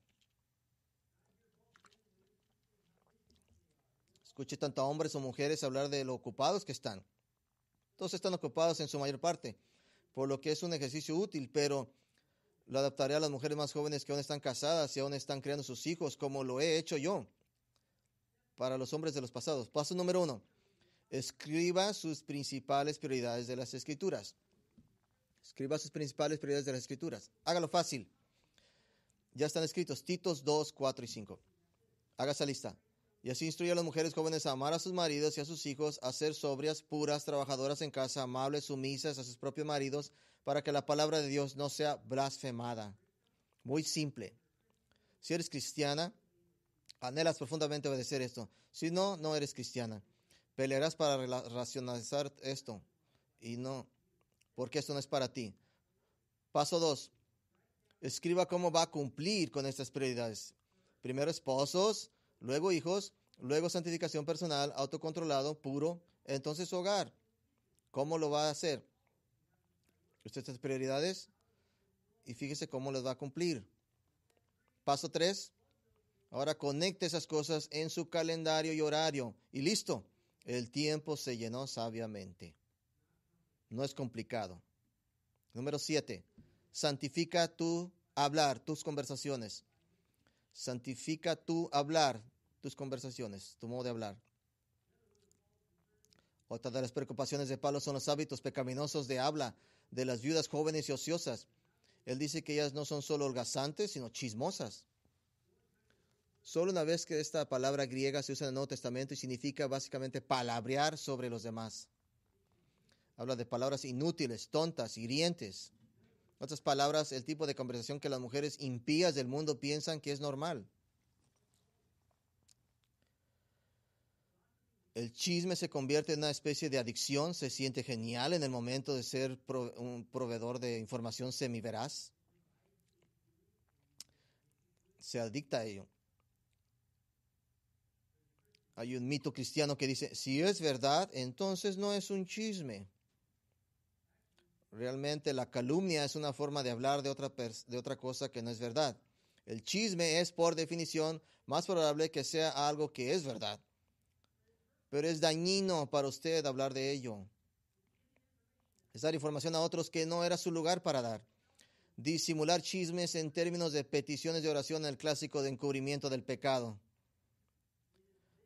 Escuché tanto a hombres o mujeres hablar de lo ocupados que están. Todos están ocupados en su mayor parte, por lo que es un ejercicio útil, pero lo adaptaré a las mujeres más jóvenes que aún están casadas y aún están creando sus hijos, como lo he hecho yo para los hombres de los pasados. Paso número uno. Escriba sus principales prioridades de las escrituras. Escriba sus principales prioridades de las escrituras. Hágalo fácil. Ya están escritos Titos 2, 4 y 5. Haga esa lista. Y así instruye a las mujeres jóvenes a amar a sus maridos y a sus hijos, a ser sobrias, puras, trabajadoras en casa, amables, sumisas a sus propios maridos, para que la palabra de Dios no sea blasfemada. Muy simple. Si eres cristiana, anhelas profundamente obedecer esto. Si no, no eres cristiana. Pelearás para racionalizar esto. Y no, porque esto no es para ti. Paso dos, escriba cómo va a cumplir con estas prioridades. Primero esposos, luego hijos, luego santificación personal, autocontrolado, puro, entonces hogar. ¿Cómo lo va a hacer? Usted estas prioridades y fíjese cómo las va a cumplir. Paso tres. Ahora conecte esas cosas en su calendario y horario. Y listo. El tiempo se llenó sabiamente. No es complicado. Número siete, Santifica tu hablar, tus conversaciones. Santifica tu hablar, tus conversaciones, tu modo de hablar. Otra de las preocupaciones de Pablo son los hábitos pecaminosos de habla de las viudas jóvenes y ociosas. Él dice que ellas no son solo holgazantes, sino chismosas. Solo una vez que esta palabra griega se usa en el Nuevo Testamento y significa básicamente palabrear sobre los demás. Habla de palabras inútiles, tontas, hirientes. otras palabras, el tipo de conversación que las mujeres impías del mundo piensan que es normal. El chisme se convierte en una especie de adicción, se siente genial en el momento de ser un proveedor de información semiveraz. Se adicta a ello. Hay un mito cristiano que dice, si es verdad, entonces no es un chisme. Realmente la calumnia es una forma de hablar de otra, de otra cosa que no es verdad. El chisme es, por definición, más probable que sea algo que es verdad. Pero es dañino para usted hablar de ello. Es dar información a otros que no era su lugar para dar. Disimular chismes en términos de peticiones de oración, el clásico de encubrimiento del pecado.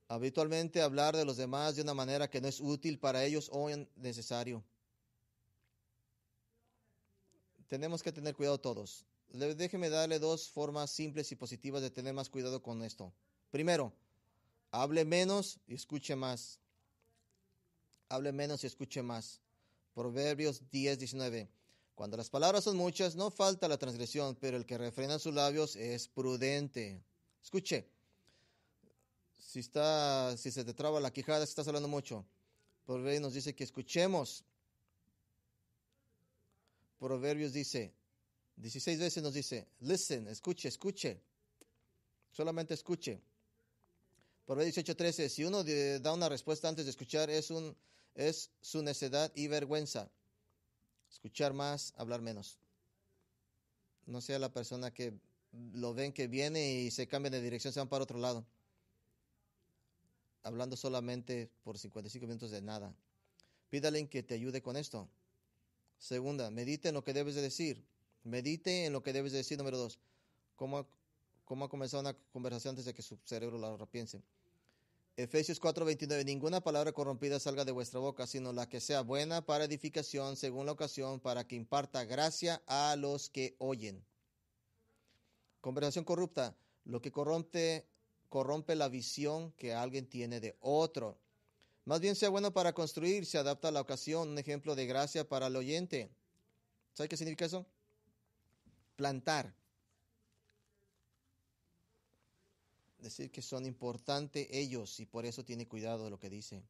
Habitualmente hablar de los demás de una manera que no es útil para ellos o necesario tenemos que tener cuidado todos. Déjeme darle dos formas simples y positivas de tener más cuidado con esto. Primero, hable menos y escuche más. Hable menos y escuche más. Proverbios 10, 19. Cuando las palabras son muchas, no falta la transgresión, pero el que refrena sus labios es prudente. Escuche, si, está, si se te traba la quijada, si estás hablando mucho, Proverbios nos dice que escuchemos Proverbios dice, 16 veces nos dice, listen, escuche, escuche, solamente escuche. Proverbios 18:13, si uno da una respuesta antes de escuchar, es, un, es su necedad y vergüenza. Escuchar más, hablar menos. No sea la persona que lo ven que viene y se cambia de dirección, se van para otro lado. Hablando solamente por 55 minutos de nada. Pídale que te ayude con esto. Segunda, medite en lo que debes de decir. Medite en lo que debes de decir. Número dos, cómo ha, comenzado una conversación antes de que su cerebro la repiense? Efesios 4:29, ninguna palabra corrompida salga de vuestra boca, sino la que sea buena para edificación según la ocasión, para que imparta gracia a los que oyen. Conversación corrupta, lo que corrompe, corrompe la visión que alguien tiene de otro. Más bien sea bueno para construir, se adapta a la ocasión, un ejemplo de gracia para el oyente. ¿Sabe qué significa eso? Plantar. Decir que son importantes ellos y por eso tiene cuidado de lo que dice.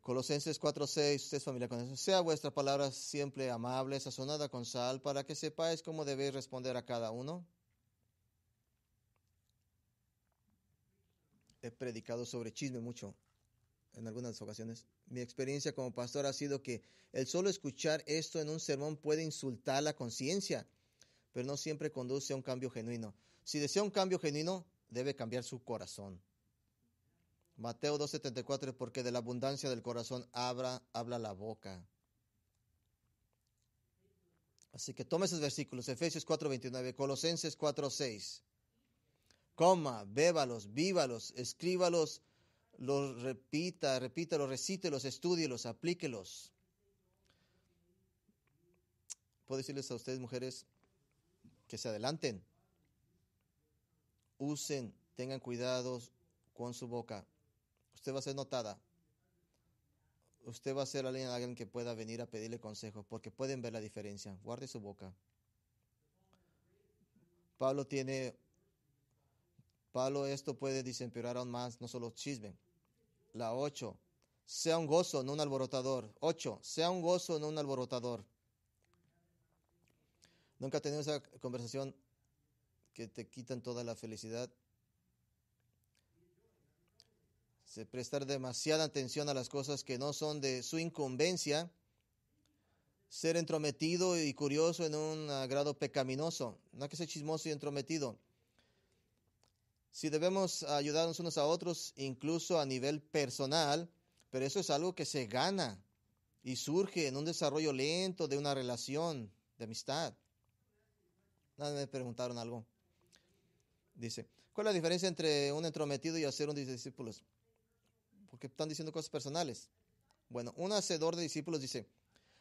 Colosenses 4:6, usted es familiar con eso. Sea vuestra palabra siempre amable, sazonada con sal, para que sepáis cómo debéis responder a cada uno. he predicado sobre chisme mucho en algunas ocasiones. Mi experiencia como pastor ha sido que el solo escuchar esto en un sermón puede insultar la conciencia, pero no siempre conduce a un cambio genuino. Si desea un cambio genuino, debe cambiar su corazón. Mateo 2.74, porque de la abundancia del corazón habla la boca. Así que tome esos versículos, Efesios 4.29, Colosenses 4.6 coma, bébalos, vívalos, escríbalos, los repita, repítalos, recítelos, estúdielos, aplíquelos. Puedo decirles a ustedes, mujeres, que se adelanten, usen, tengan cuidados con su boca. Usted va a ser notada. Usted va a ser alguien que pueda venir a pedirle consejos, porque pueden ver la diferencia. Guarde su boca. Pablo tiene Pablo esto puede desempeorar aún más, no solo chisme. La 8. Sea un gozo, no un alborotador. 8. Sea un gozo, no un alborotador. Nunca he tenido esa conversación que te quitan toda la felicidad. Se prestar demasiada atención a las cosas que no son de su incumbencia. Ser entrometido y curioso en un grado pecaminoso. No que sea chismoso y entrometido si debemos ayudarnos unos a otros, incluso a nivel personal, pero eso es algo que se gana y surge en un desarrollo lento de una relación de amistad. Nadie me preguntaron algo. Dice, ¿cuál es la diferencia entre un entrometido y hacer un discípulo? Porque están diciendo cosas personales. Bueno, un hacedor de discípulos dice,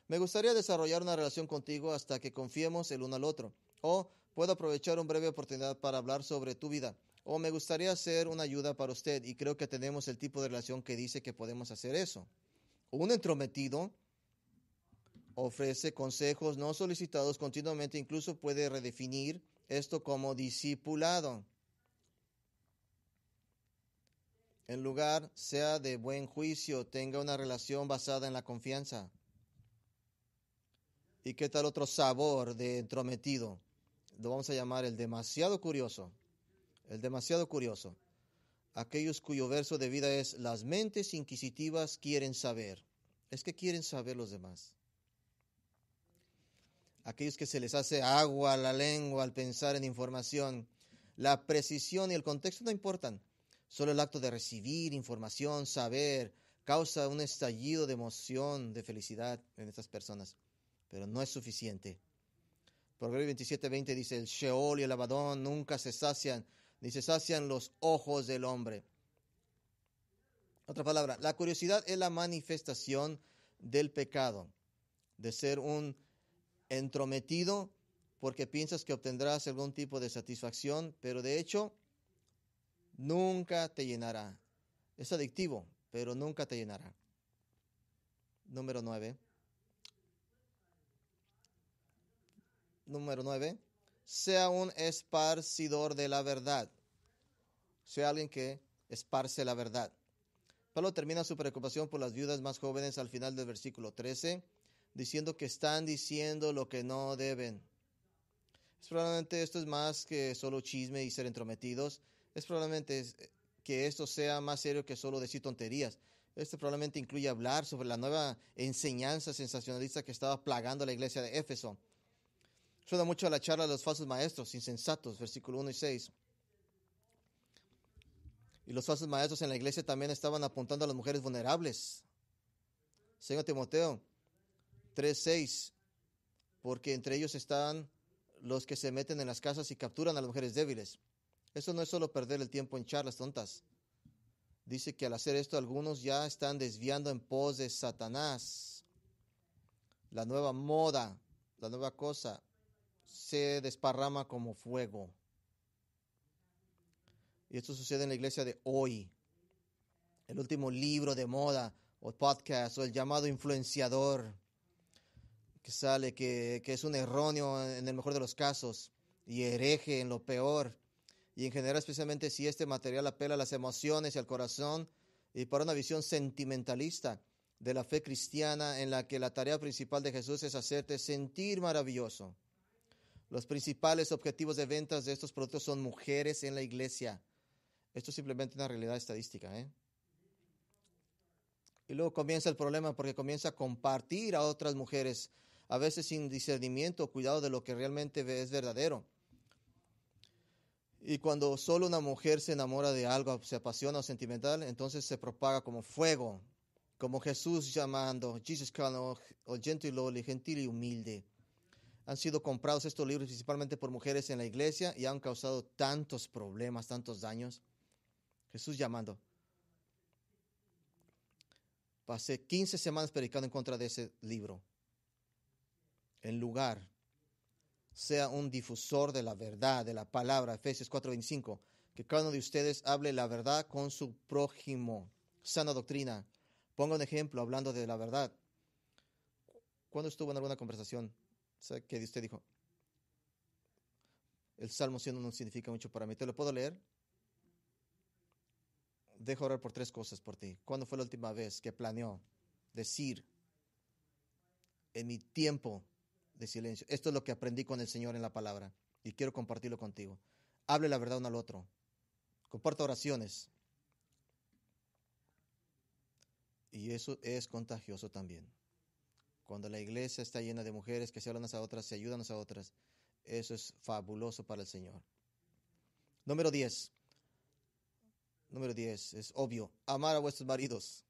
me gustaría desarrollar una relación contigo hasta que confiemos el uno al otro. O puedo aprovechar una breve oportunidad para hablar sobre tu vida o me gustaría hacer una ayuda para usted y creo que tenemos el tipo de relación que dice que podemos hacer eso. Un entrometido ofrece consejos no solicitados continuamente, incluso puede redefinir esto como discipulado. En lugar, sea de buen juicio, tenga una relación basada en la confianza. ¿Y qué tal otro sabor de entrometido? Lo vamos a llamar el demasiado curioso el demasiado curioso, aquellos cuyo verso de vida es las mentes inquisitivas quieren saber. Es que quieren saber los demás. Aquellos que se les hace agua a la lengua al pensar en información. La precisión y el contexto no importan. Solo el acto de recibir información, saber, causa un estallido de emoción, de felicidad en estas personas. Pero no es suficiente. Proverbio 27, 20 dice, el Sheol y el Abadón nunca se sacian, se sacian los ojos del hombre. Otra palabra, la curiosidad es la manifestación del pecado, de ser un entrometido porque piensas que obtendrás algún tipo de satisfacción, pero de hecho nunca te llenará. Es adictivo, pero nunca te llenará. Número nueve. Número nueve sea un esparcidor de la verdad. Sea alguien que esparce la verdad. Pablo termina su preocupación por las viudas más jóvenes al final del versículo 13, diciendo que están diciendo lo que no deben. Es probablemente esto es más que solo chisme y ser entrometidos. Es probablemente eh, que esto sea más serio que solo decir tonterías. Esto probablemente incluye hablar sobre la nueva enseñanza sensacionalista que estaba plagando la iglesia de Éfeso. Suena mucho a la charla de los falsos maestros, insensatos, versículo 1 y 6. Y los falsos maestros en la iglesia también estaban apuntando a las mujeres vulnerables. Señor Timoteo 6. porque entre ellos están los que se meten en las casas y capturan a las mujeres débiles. Eso no es solo perder el tiempo en charlas tontas. Dice que al hacer esto algunos ya están desviando en pos de Satanás. La nueva moda, la nueva cosa, se desparrama como fuego. Y esto sucede en la iglesia de hoy. El último libro de moda o podcast o el llamado influenciador que sale, que, que es un erróneo en el mejor de los casos y hereje en lo peor. Y en general, especialmente si este material apela a las emociones y al corazón y para una visión sentimentalista de la fe cristiana en la que la tarea principal de Jesús es hacerte sentir maravilloso. Los principales objetivos de ventas de estos productos son mujeres en la iglesia. Esto es simplemente una realidad estadística. ¿eh? Y luego comienza el problema porque comienza a compartir a otras mujeres, a veces sin discernimiento o cuidado de lo que realmente es verdadero. Y cuando solo una mujer se enamora de algo, se apasiona o sentimental, entonces se propaga como fuego, como Jesús llamando, Jesus calling, o oh, oh, gentil y humilde han sido comprados estos libros principalmente por mujeres en la iglesia y han causado tantos problemas, tantos daños. Jesús llamando. Pasé 15 semanas predicando en contra de ese libro. En lugar, sea un difusor de la verdad, de la palabra, Efesios 4:25, que cada uno de ustedes hable la verdad con su prójimo. Sana doctrina. Pongo un ejemplo hablando de la verdad. ¿Cuándo estuvo en alguna conversación o que usted dijo, el Salmo 100 no significa mucho para mí. ¿Te lo puedo leer? Dejo orar por tres cosas por ti. ¿Cuándo fue la última vez que planeó decir en mi tiempo de silencio? Esto es lo que aprendí con el Señor en la palabra y quiero compartirlo contigo. Hable la verdad uno al otro. Comparta oraciones. Y eso es contagioso también. Cuando la iglesia está llena de mujeres que se hablan a otras, se ayudan a otras, eso es fabuloso para el Señor. Número 10. Número 10, es obvio, amar a vuestros maridos.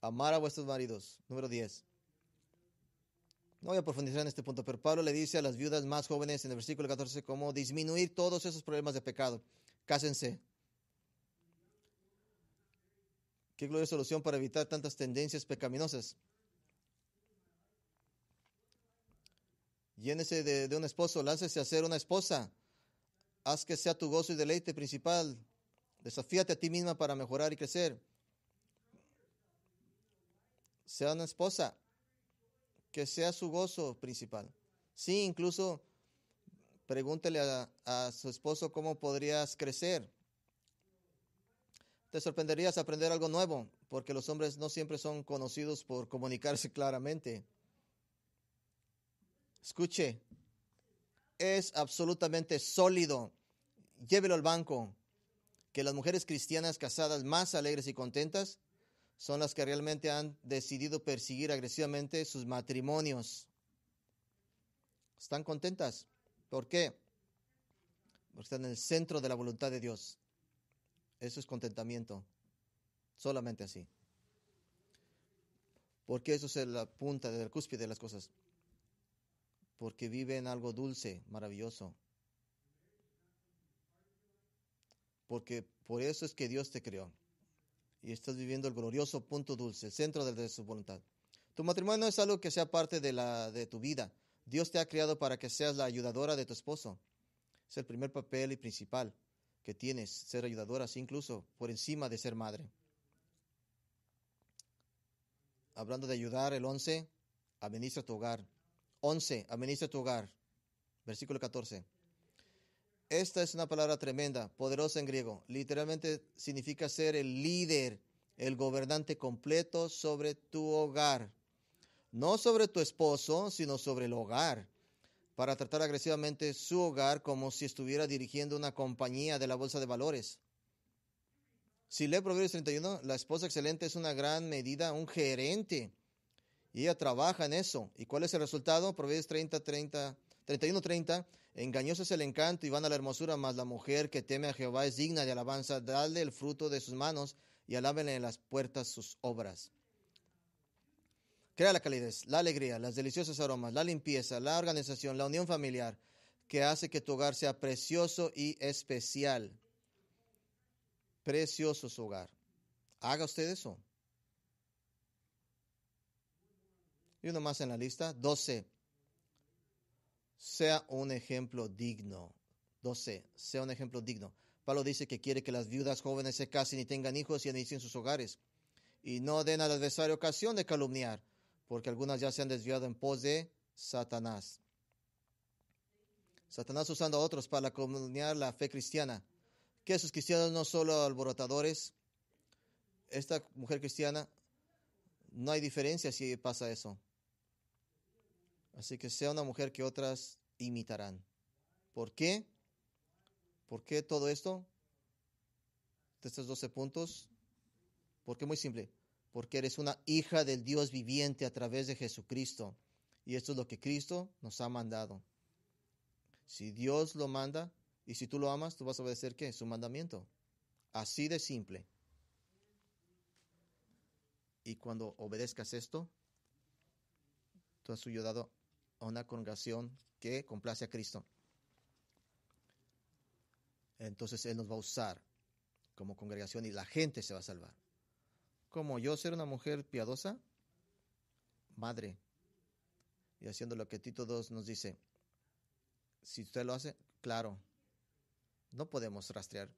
Amar a vuestros maridos. Número 10. No voy a profundizar en este punto, pero Pablo le dice a las viudas más jóvenes en el versículo 14 cómo disminuir todos esos problemas de pecado. Cásense. Qué gloriosa solución para evitar tantas tendencias pecaminosas. Llénese de, un esposo, láncese a ser una esposa. Haz que sea tu gozo y deleite principal. Desafíate a ti misma para mejorar y crecer. Sea una esposa. Que sea su gozo principal. Sí, incluso pregúntele a, a su esposo cómo podrías crecer. Te sorprenderías aprender algo nuevo, porque los hombres no siempre son conocidos por comunicarse claramente. Escuche, es absolutamente sólido. Llévelo al banco. Que las mujeres cristianas casadas más alegres y contentas son las que realmente han decidido perseguir agresivamente sus matrimonios. Están contentas. ¿Por qué? Porque están en el centro de la voluntad de Dios. Eso es contentamiento. Solamente así. Porque eso es la punta de la cúspide de las cosas porque vive en algo dulce, maravilloso. Porque por eso es que Dios te creó. Y estás viviendo el glorioso punto dulce, el centro de su voluntad. Tu matrimonio es algo que sea parte de, la, de tu vida. Dios te ha creado para que seas la ayudadora de tu esposo. Es el primer papel y principal que tienes, ser ayudadora, incluso por encima de ser madre. Hablando de ayudar, el 11, administra tu hogar. 11. Administra tu hogar. Versículo 14. Esta es una palabra tremenda, poderosa en griego. Literalmente significa ser el líder, el gobernante completo sobre tu hogar. No sobre tu esposo, sino sobre el hogar. Para tratar agresivamente su hogar como si estuviera dirigiendo una compañía de la bolsa de valores. Si lee Proverbios 31, la esposa excelente es una gran medida, un gerente y ella trabaja en eso. ¿Y cuál es el resultado? Proverbios 30, 30, 31, 30. Engañoso es el encanto y van a la hermosura, mas la mujer que teme a Jehová es digna de alabanza. Dale el fruto de sus manos y alábenle en las puertas sus obras. Crea la calidez, la alegría, las deliciosas aromas, la limpieza, la organización, la unión familiar, que hace que tu hogar sea precioso y especial. Precioso su hogar. Haga usted eso. y uno más en la lista. 12. Sea un ejemplo digno. 12. Sea un ejemplo digno. Pablo dice que quiere que las viudas jóvenes se casen y tengan hijos y inicien sus hogares. Y no den al adversario ocasión de calumniar, porque algunas ya se han desviado en pos de Satanás. Satanás usando a otros para calumniar la fe cristiana. Que esos cristianos no solo alborotadores. Esta mujer cristiana, no hay diferencia si pasa eso. Así que sea una mujer que otras imitarán. ¿Por qué? ¿Por qué todo esto? De estos 12 puntos. Porque muy simple. Porque eres una hija del Dios viviente a través de Jesucristo. Y esto es lo que Cristo nos ha mandado. Si Dios lo manda y si tú lo amas, tú vas a obedecer qué? Su mandamiento. Así de simple. Y cuando obedezcas esto, tú has ayudado a una congregación que complace a Cristo. Entonces Él nos va a usar como congregación y la gente se va a salvar. Como yo ser una mujer piadosa, madre, y haciendo lo que Tito 2 nos dice, si usted lo hace, claro, no podemos rastrear,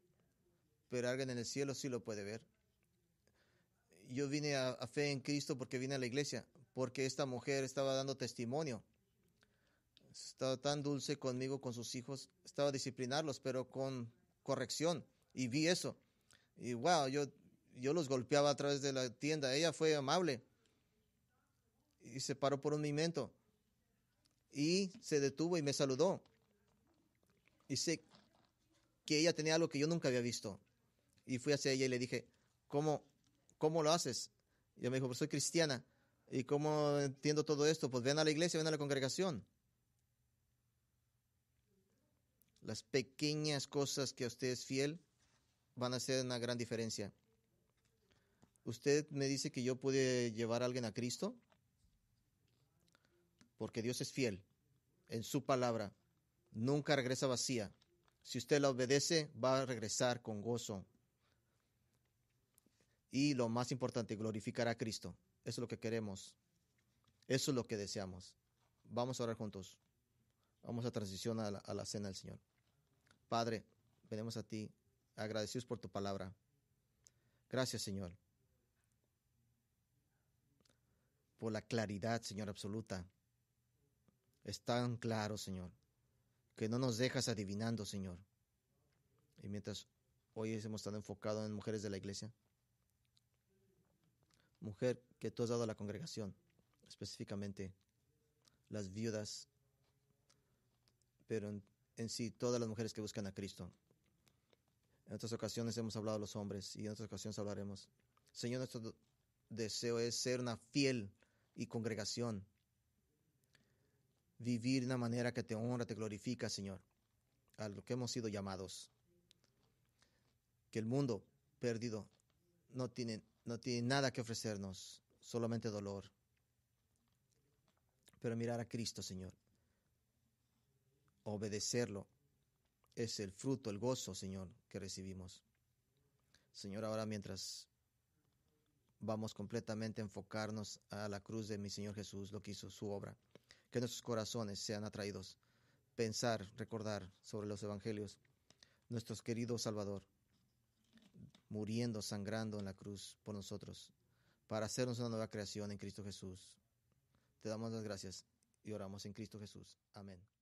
pero alguien en el cielo sí lo puede ver. Yo vine a fe en Cristo porque vine a la iglesia, porque esta mujer estaba dando testimonio estaba tan dulce conmigo, con sus hijos, estaba disciplinarlos, pero con corrección. Y vi eso. Y wow, yo, yo los golpeaba a través de la tienda. Ella fue amable. Y se paró por un momento. Y se detuvo y me saludó. Y sé que ella tenía algo que yo nunca había visto. Y fui hacia ella y le dije, ¿cómo, cómo lo haces? Y me dijo, pues soy cristiana. ¿Y cómo entiendo todo esto? Pues ven a la iglesia, ven a la congregación. Las pequeñas cosas que a usted es fiel van a hacer una gran diferencia. Usted me dice que yo pude llevar a alguien a Cristo porque Dios es fiel en su palabra. Nunca regresa vacía. Si usted la obedece, va a regresar con gozo. Y lo más importante, glorificar a Cristo. Eso es lo que queremos. Eso es lo que deseamos. Vamos a orar juntos. Vamos a transición a la, a la cena del Señor. Padre, venimos a ti agradecidos por tu palabra. Gracias, Señor, por la claridad, Señor, absoluta. Es tan claro, Señor, que no nos dejas adivinando, Señor. Y mientras hoy hemos estado enfocados en mujeres de la iglesia, mujer que tú has dado a la congregación, específicamente las viudas, pero en en sí todas las mujeres que buscan a Cristo. En otras ocasiones hemos hablado a los hombres y en otras ocasiones hablaremos. Señor, nuestro deseo es ser una fiel y congregación. Vivir de una manera que te honra, te glorifica, Señor, a lo que hemos sido llamados. Que el mundo perdido no tiene, no tiene nada que ofrecernos, solamente dolor. Pero mirar a Cristo, Señor, obedecerlo es el fruto, el gozo, Señor, que recibimos. Señor, ahora mientras vamos completamente a enfocarnos a la cruz de mi Señor Jesús, lo que hizo, su obra, que nuestros corazones sean atraídos, pensar, recordar sobre los evangelios, nuestro querido Salvador, muriendo, sangrando en la cruz por nosotros, para hacernos una nueva creación en Cristo Jesús. Te damos las gracias y oramos en Cristo Jesús. Amén.